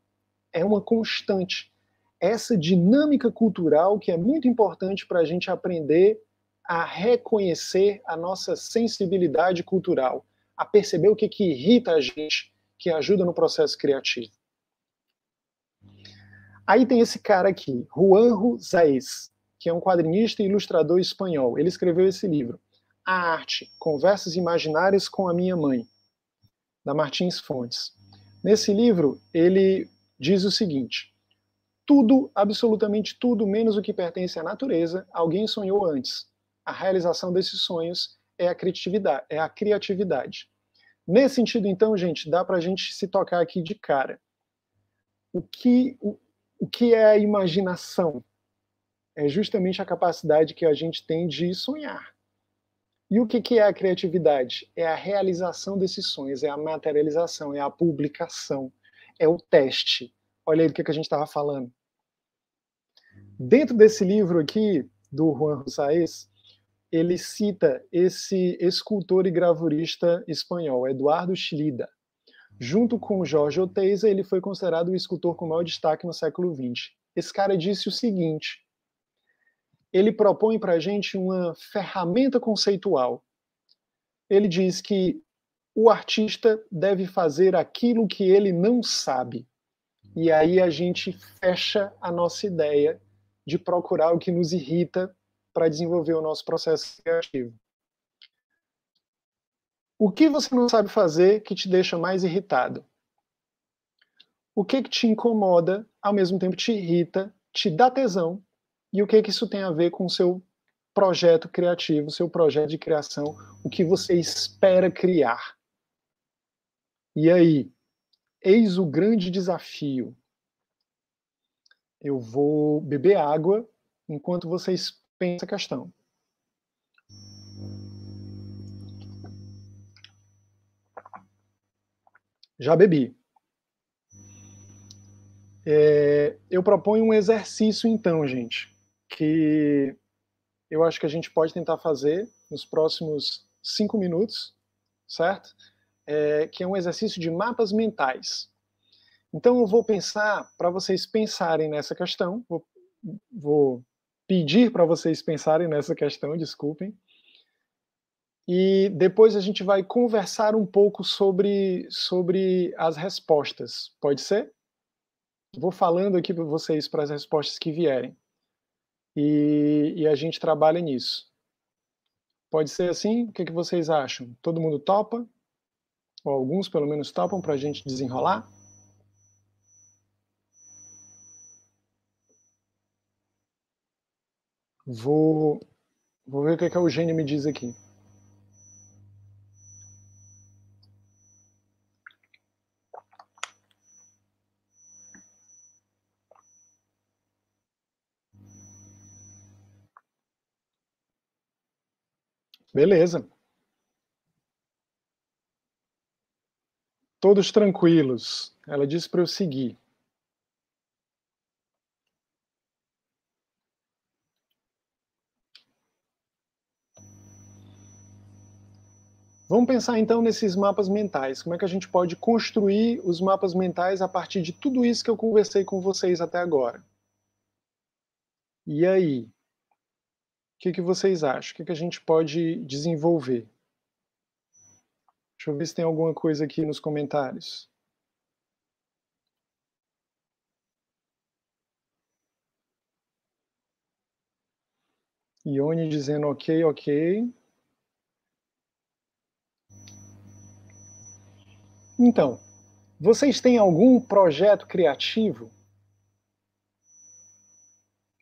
é uma constante. Essa dinâmica cultural que é muito importante para a gente aprender a reconhecer a nossa sensibilidade cultural, a perceber o que, que irrita a gente, que ajuda no processo criativo. Aí tem esse cara aqui, Juanjo Zaiz, que é um quadrinista e ilustrador espanhol. Ele escreveu esse livro, A Arte, Conversas Imaginárias com a Minha Mãe, da Martins Fontes. Nesse livro, ele diz o seguinte: tudo, absolutamente tudo, menos o que pertence à natureza, alguém sonhou antes. A realização desses sonhos é a criatividade. É a criatividade. Nesse sentido, então, gente, dá para a gente se tocar aqui de cara. O que, o, o que é a imaginação? É justamente a capacidade que a gente tem de sonhar. E o que, que é a criatividade? É a realização desses sonhos, é a materialização, é a publicação, é o teste. Olha aí do que, que a gente estava falando. Dentro desse livro aqui, do Juan Rosaes, ele cita esse escultor e gravurista espanhol, Eduardo Schlida. Junto com Jorge Oteiza, ele foi considerado o escultor com maior destaque no século XX. Esse cara disse o seguinte: ele propõe para a gente uma ferramenta conceitual. Ele diz que o artista deve fazer aquilo que ele não sabe. E aí a gente fecha a nossa ideia de procurar o que nos irrita para desenvolver o nosso processo criativo. O que você não sabe fazer que te deixa mais irritado? O que, que te incomoda, ao mesmo tempo te irrita, te dá tesão, e o que, que isso tem a ver com o seu projeto criativo, seu projeto de criação, o que você espera criar. E aí, eis o grande desafio. Eu vou beber água enquanto vocês pensa a questão. Já bebi. É, eu proponho um exercício, então, gente, que eu acho que a gente pode tentar fazer nos próximos cinco minutos, certo? É, que é um exercício de mapas mentais. Então, eu vou pensar, para vocês pensarem nessa questão, vou, vou pedir para vocês pensarem nessa questão, desculpem. E depois a gente vai conversar um pouco sobre, sobre as respostas. Pode ser? Vou falando aqui para vocês para as respostas que vierem. E, e, a gente trabalha nisso. Pode ser assim? O que, que vocês acham? Todo mundo topa? Ou alguns, pelo menos, topam para a gente desenrolar? Vou, vou ver o que, é que a Eugênia me diz aqui. Beleza. Todos tranquilos. Ela disse para eu seguir. Vamos pensar então nesses mapas mentais. Como é que a gente pode construir os mapas mentais a partir de tudo isso que eu conversei com vocês até agora? E aí? O que, que vocês acham? O que, que a gente pode desenvolver? Deixa eu ver se tem alguma coisa aqui nos comentários. Ione dizendo ok, ok. Então, vocês têm algum projeto criativo?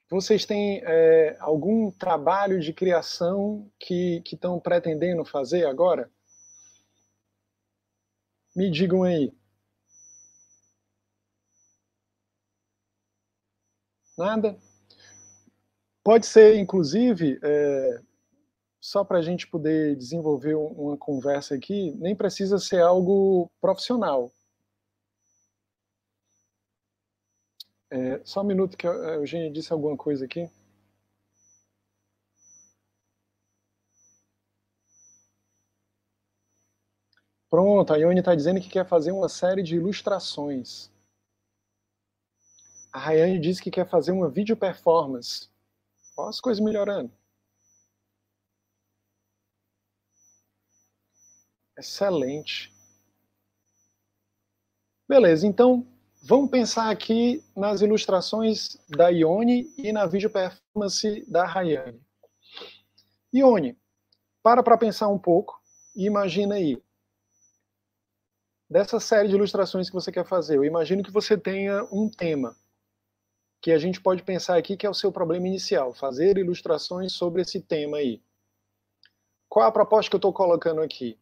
Vocês têm é, algum trabalho de criação que estão pretendendo fazer agora? Me digam aí. Nada? Pode ser, inclusive, é, só para a gente poder desenvolver uma conversa aqui, nem precisa ser algo profissional. É, só um minuto que a Eugênia disse alguma coisa aqui. Pronto, a Ione está dizendo que quer fazer uma série de ilustrações. A Rayane disse que quer fazer uma vídeo performance. Olha as coisas melhorando. Excelente. Beleza, então vamos pensar aqui nas ilustrações da Ione e na video performance da Rayane. Ione, para para pensar um pouco e imagina aí, dessa série de ilustrações que você quer fazer, eu imagino que você tenha um tema, que a gente pode pensar aqui que é o seu problema inicial, fazer ilustrações sobre esse tema aí. Qual a proposta que eu estou colocando aqui?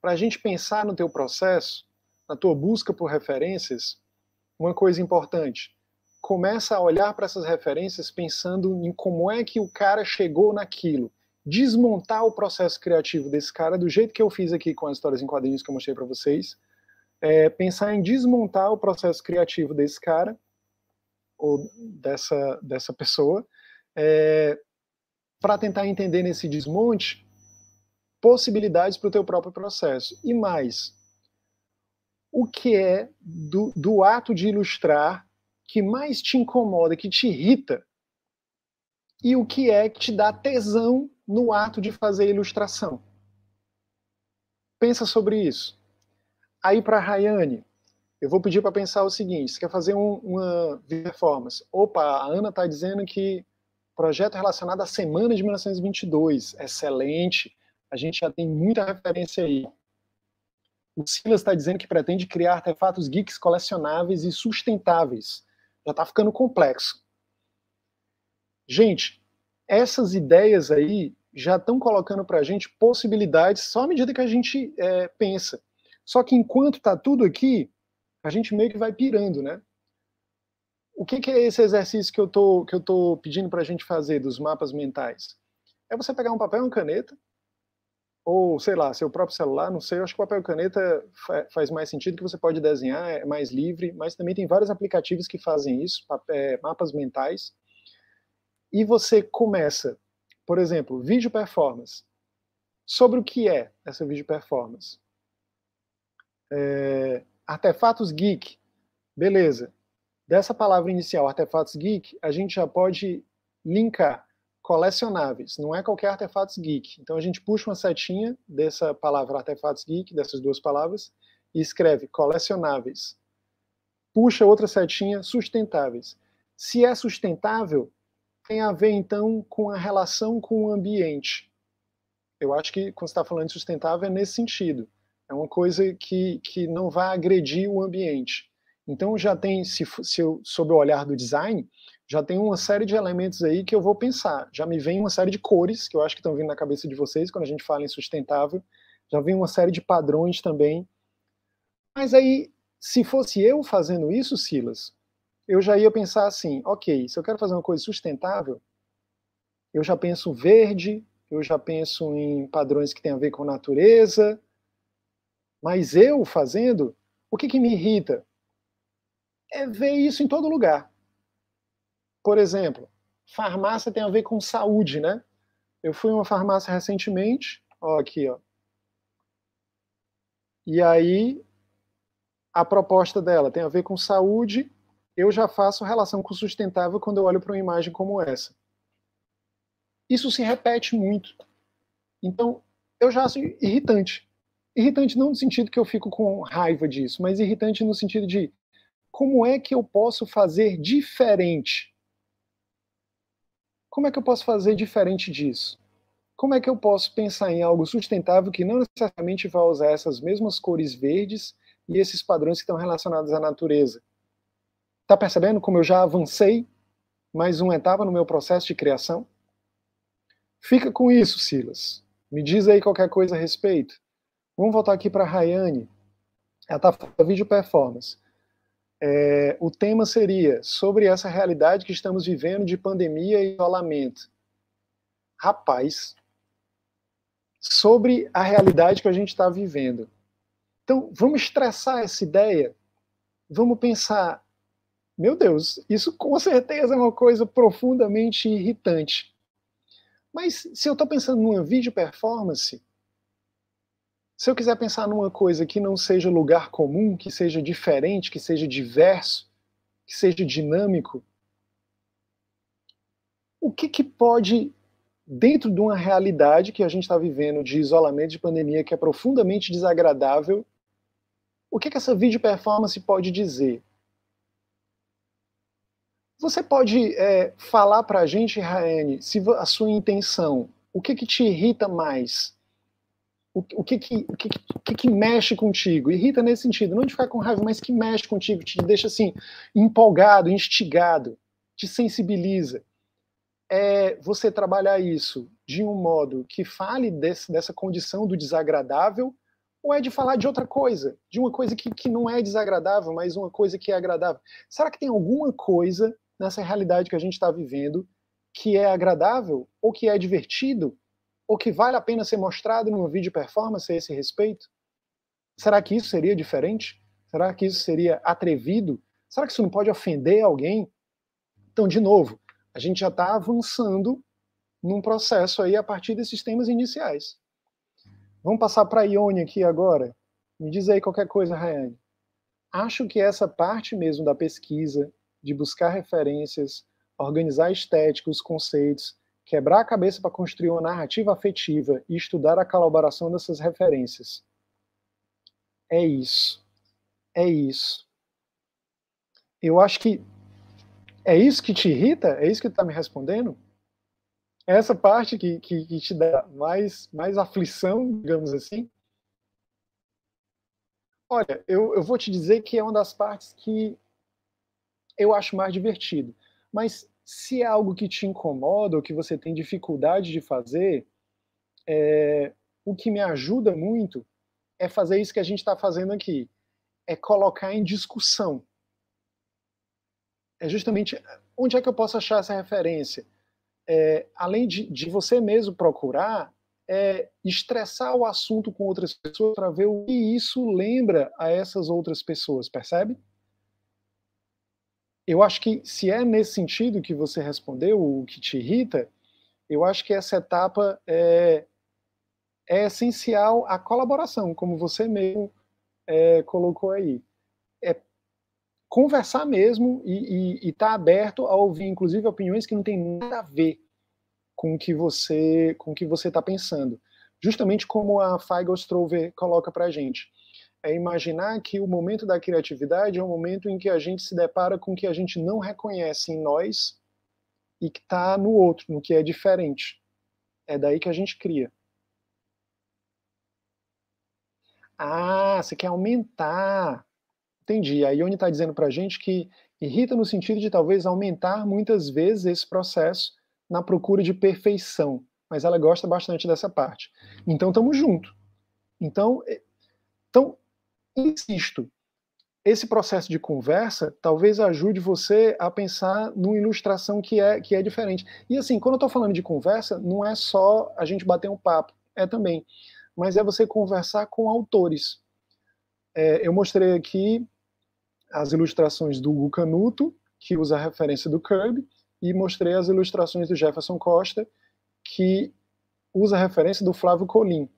para a gente pensar no teu processo, na tua busca por referências, uma coisa importante. Começa a olhar para essas referências pensando em como é que o cara chegou naquilo. Desmontar o processo criativo desse cara, do jeito que eu fiz aqui com as histórias em quadrinhos que eu mostrei para vocês. É, pensar em desmontar o processo criativo desse cara, ou dessa, dessa pessoa, é, para tentar entender nesse desmonte possibilidades para o teu próprio processo. E mais, o que é do, do ato de ilustrar que mais te incomoda, que te irrita? E o que é que te dá tesão no ato de fazer a ilustração? Pensa sobre isso. Aí para a Rayane, eu vou pedir para pensar o seguinte: você quer fazer um, uma performance? Opa, a Ana está dizendo que projeto relacionado à semana de 1922, excelente. A gente já tem muita referência aí. O Silas está dizendo que pretende criar artefatos geeks colecionáveis e sustentáveis. Já está ficando complexo. Gente, essas ideias aí já estão colocando para a gente possibilidades só à medida que a gente é, pensa. Só que enquanto está tudo aqui, a gente meio que vai pirando, né? O que, que é esse exercício que eu tô, que eu tô pedindo para a gente fazer dos mapas mentais? É você pegar um papel e uma caneta ou sei lá, seu próprio celular, não sei, eu acho que papel e caneta faz mais sentido, que você pode desenhar, é mais livre, mas também tem vários aplicativos que fazem isso, é, mapas mentais, e você começa, por exemplo, vídeo performance. Sobre o que é essa vídeo performance? É, artefatos geek, beleza. Dessa palavra inicial, artefatos geek, a gente já pode linkar colecionáveis, não é qualquer artefatos geek. Então a gente puxa uma setinha dessa palavra artefatos geek, dessas duas palavras, e escreve colecionáveis. Puxa outra setinha, sustentáveis. Se é sustentável, tem a ver então com a relação com o ambiente. Eu acho que quando está falando de sustentável é nesse sentido. É uma coisa que, que não vai agredir o ambiente. Então já tem, se, se eu, sob o olhar do design, já tem uma série de elementos aí que eu vou pensar. Já me vem uma série de cores que eu acho que estão vindo na cabeça de vocês quando a gente fala em sustentável. Já vem uma série de padrões também. Mas aí, se fosse eu fazendo isso, Silas, eu já ia pensar assim: ok, se eu quero fazer uma coisa sustentável, eu já penso verde, eu já penso em padrões que têm a ver com natureza. Mas eu fazendo, o que, que me irrita? é ver isso em todo lugar. Por exemplo, farmácia tem a ver com saúde, né? Eu fui em uma farmácia recentemente, ó, aqui, ó. E aí, a proposta dela tem a ver com saúde. Eu já faço relação com sustentável quando eu olho para uma imagem como essa. Isso se repete muito. Então, eu já acho irritante. Irritante não no sentido que eu fico com raiva disso, mas irritante no sentido de como é que eu posso fazer diferente? Como é que eu posso fazer diferente disso? Como é que eu posso pensar em algo sustentável que não necessariamente vai usar essas mesmas cores verdes e esses padrões que estão relacionados à natureza? Tá percebendo como eu já avancei mais uma etapa no meu processo de criação? Fica com isso, Silas. Me diz aí qualquer coisa a respeito. Vamos voltar aqui para a Rayane. Ela está falando vídeo performance é, o tema seria sobre essa realidade que estamos vivendo de pandemia e isolamento. Rapaz, sobre a realidade que a gente está vivendo. Então, vamos estressar essa ideia? Vamos pensar, meu Deus, isso com certeza é uma coisa profundamente irritante. Mas se eu estou pensando numa vídeo performance, se eu quiser pensar numa coisa que não seja lugar comum, que seja diferente, que seja diverso, que seja dinâmico, o que, que pode, dentro de uma realidade que a gente está vivendo de isolamento, de pandemia, que é profundamente desagradável, o que, que essa vídeo performance pode dizer? Você pode é, falar para a gente, Raene, se a sua intenção, o que, que te irrita mais? o, que, que, o que, que, que, mexe contigo? Irrita nesse sentido, não de ficar com raiva, mas que mexe contigo, te deixa assim, empolgado, instigado, te sensibiliza. É você trabalhar isso de um modo que fale desse, dessa condição do desagradável, ou é de falar de outra coisa, de uma coisa que, que não é desagradável, mas uma coisa que é agradável? Será que tem alguma coisa nessa realidade que a gente está vivendo que é agradável ou que é divertido o que vale a pena ser mostrado um vídeo performance a esse respeito? Será que isso seria diferente? Será que isso seria atrevido? Será que isso não pode ofender alguém? Então, de novo, a gente já está avançando num processo aí a partir desses temas iniciais. Vamos passar para a Ione aqui agora. Me diz aí qualquer coisa, Rayane. Acho que essa parte mesmo da pesquisa, de buscar referências, organizar estética, os conceitos, quebrar a cabeça para construir uma narrativa afetiva e estudar a colaboração dessas referências. É isso. É isso. Eu acho que é isso que te irrita? É isso que tu tá me respondendo? É essa parte que, que, que te dá mais, mais aflição, digamos assim? Olha, eu, eu vou te dizer que é uma das partes que eu acho mais divertido. Mas se é algo que te incomoda ou que você tem dificuldade de fazer, é, o que me ajuda muito é fazer isso que a gente está fazendo aqui, é colocar em discussão. É justamente onde é que eu posso achar essa referência? É, além de, de, você mesmo procurar, é, estressar o assunto com outras pessoas para ver o que isso lembra a essas outras pessoas, percebe? eu acho que se é nesse sentido que você respondeu, o que te irrita, eu acho que essa etapa é, é essencial a colaboração, como você mesmo é, colocou aí. É conversar mesmo e estar tá aberto a ouvir, inclusive, opiniões que não têm nada a ver com o que você com que você está pensando. Justamente como a Feigl Strover coloca para a gente é imaginar que o momento da criatividade é o momento em que a gente se depara com o que a gente não reconhece em nós e que está no outro, no que é diferente. É daí que a gente cria. Ah, você quer aumentar. Entendi. A Ione está dizendo para a gente que irrita no sentido de talvez aumentar muitas vezes esse processo na procura de perfeição. Mas ela gosta bastante dessa parte. Então, estamos junto. Então, então, Insisto, esse processo de conversa talvez ajude você a pensar numa ilustração que é, que é diferente. E assim, quando eu estou falando de conversa, não é só a gente bater um papo, é também. Mas é você conversar com autores. É, eu mostrei aqui as ilustrações do Hugo Canuto, que usa a referência do Kirby, e mostrei as ilustrações do Jefferson Costa, que usa a referência do Flávio Colim.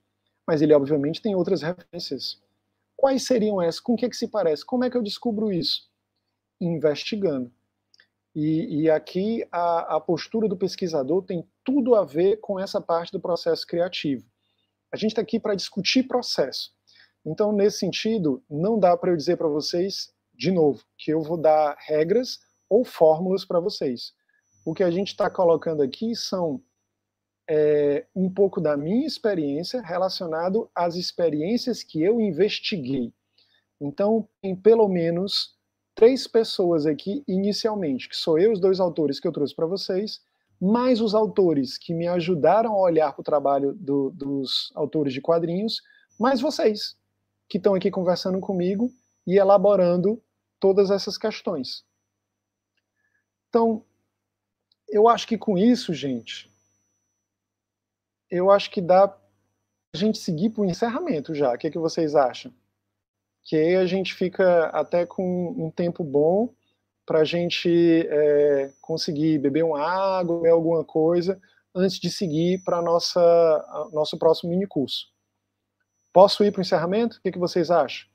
Mas ele, obviamente, tem outras referências Quais seriam essas? Com o que, que se parece? Como é que eu descubro isso? Investigando. E, e aqui a, a postura do pesquisador tem tudo a ver com essa parte do processo criativo. A gente está aqui para discutir processo. Então, nesse sentido, não dá para eu dizer para vocês, de novo, que eu vou dar regras ou fórmulas para vocês. O que a gente está colocando aqui são é, um pouco da minha experiência relacionado às experiências que eu investiguei. Então, tem pelo menos três pessoas aqui inicialmente, que sou eu os dois autores que eu trouxe para vocês, mais os autores que me ajudaram a olhar para o trabalho do, dos autores de quadrinhos, mais vocês que estão aqui conversando comigo e elaborando todas essas questões. Então, eu acho que com isso, gente, eu acho que dá a gente seguir para o encerramento já. O que, é que vocês acham? Que aí a gente fica até com um tempo bom para a gente é, conseguir beber uma água, comer alguma coisa, antes de seguir para nossa nosso próximo mini curso. Posso ir para o encerramento? O que, é que vocês acham?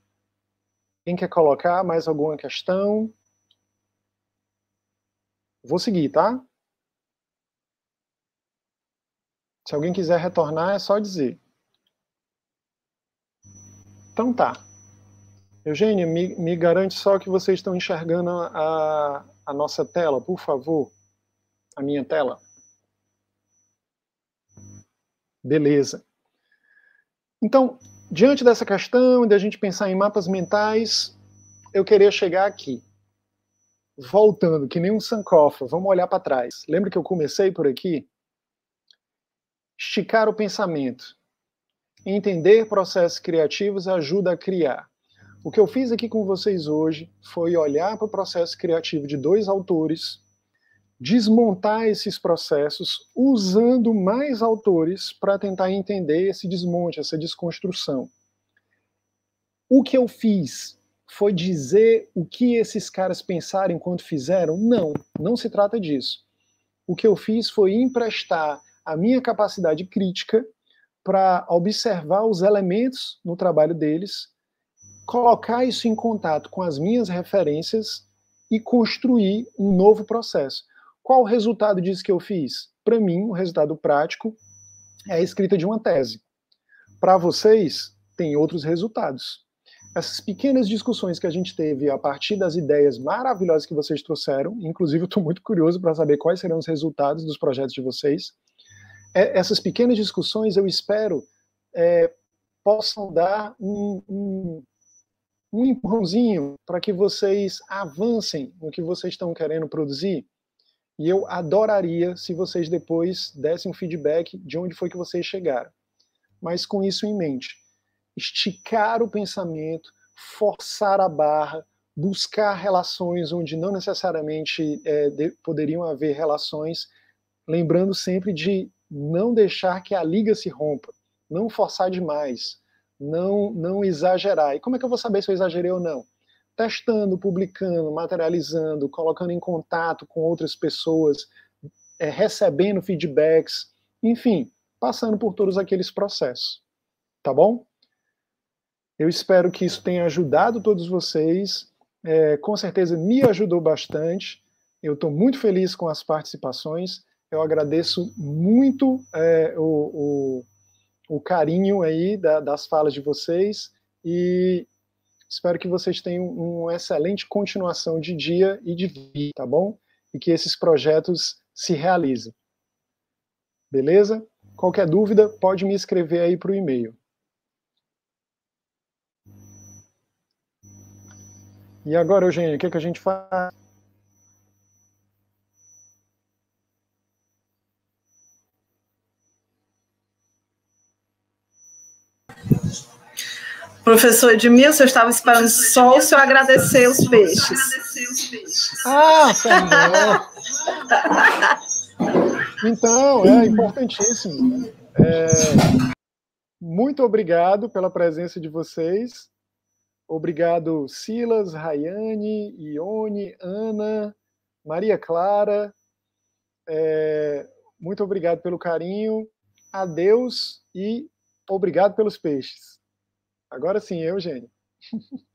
Quem quer colocar mais alguma questão? Vou seguir, tá? Se alguém quiser retornar, é só dizer. Então tá. Eugênio, me, me garante só que vocês estão enxergando a, a nossa tela, por favor. A minha tela. Beleza. Então, diante dessa questão e de da gente pensar em mapas mentais, eu queria chegar aqui. Voltando, que nem um sancofa, vamos olhar para trás. Lembra que eu comecei por aqui? Esticar o pensamento. Entender processos criativos ajuda a criar. O que eu fiz aqui com vocês hoje foi olhar para o processo criativo de dois autores, desmontar esses processos usando mais autores para tentar entender esse desmonte, essa desconstrução. O que eu fiz foi dizer o que esses caras pensaram enquanto fizeram? Não, não se trata disso. O que eu fiz foi emprestar a minha capacidade crítica para observar os elementos no trabalho deles, colocar isso em contato com as minhas referências e construir um novo processo. Qual o resultado disso que eu fiz? Para mim, o resultado prático é a escrita de uma tese. Para vocês, tem outros resultados. Essas pequenas discussões que a gente teve a partir das ideias maravilhosas que vocês trouxeram, inclusive eu estou muito curioso para saber quais serão os resultados dos projetos de vocês é, essas pequenas discussões, eu espero, é, possam dar um, um, um empurrãozinho para que vocês avancem no que vocês estão querendo produzir. E eu adoraria se vocês depois dessem um feedback de onde foi que vocês chegaram. Mas com isso em mente, esticar o pensamento, forçar a barra, buscar relações onde não necessariamente é, de, poderiam haver relações, lembrando sempre de não deixar que a liga se rompa, não forçar demais, não, não exagerar. E como é que eu vou saber se eu exagerei ou não? Testando, publicando, materializando, colocando em contato com outras pessoas, é, recebendo feedbacks, enfim, passando por todos aqueles processos. Tá bom? Eu espero que isso tenha ajudado todos vocês. É, com certeza me ajudou bastante. Eu estou muito feliz com as participações. Eu agradeço muito é, o, o, o, carinho aí da, das falas de vocês e espero que vocês tenham uma excelente continuação de dia e de vida, tá bom? E que esses projetos se realizem. Beleza? Qualquer dúvida, pode me escrever aí para o e-mail. E agora, Eugênio, o que, é que a gente faz? Professor Edmilson, eu estava esperando só o senhor agradecer os peixes. Ah, Então, é importantíssimo. É, muito obrigado pela presença de vocês. Obrigado, Silas, Rayane, Ione, Ana, Maria Clara. É, muito obrigado pelo carinho. Adeus e obrigado pelos peixes. Agora sim, Eugênio.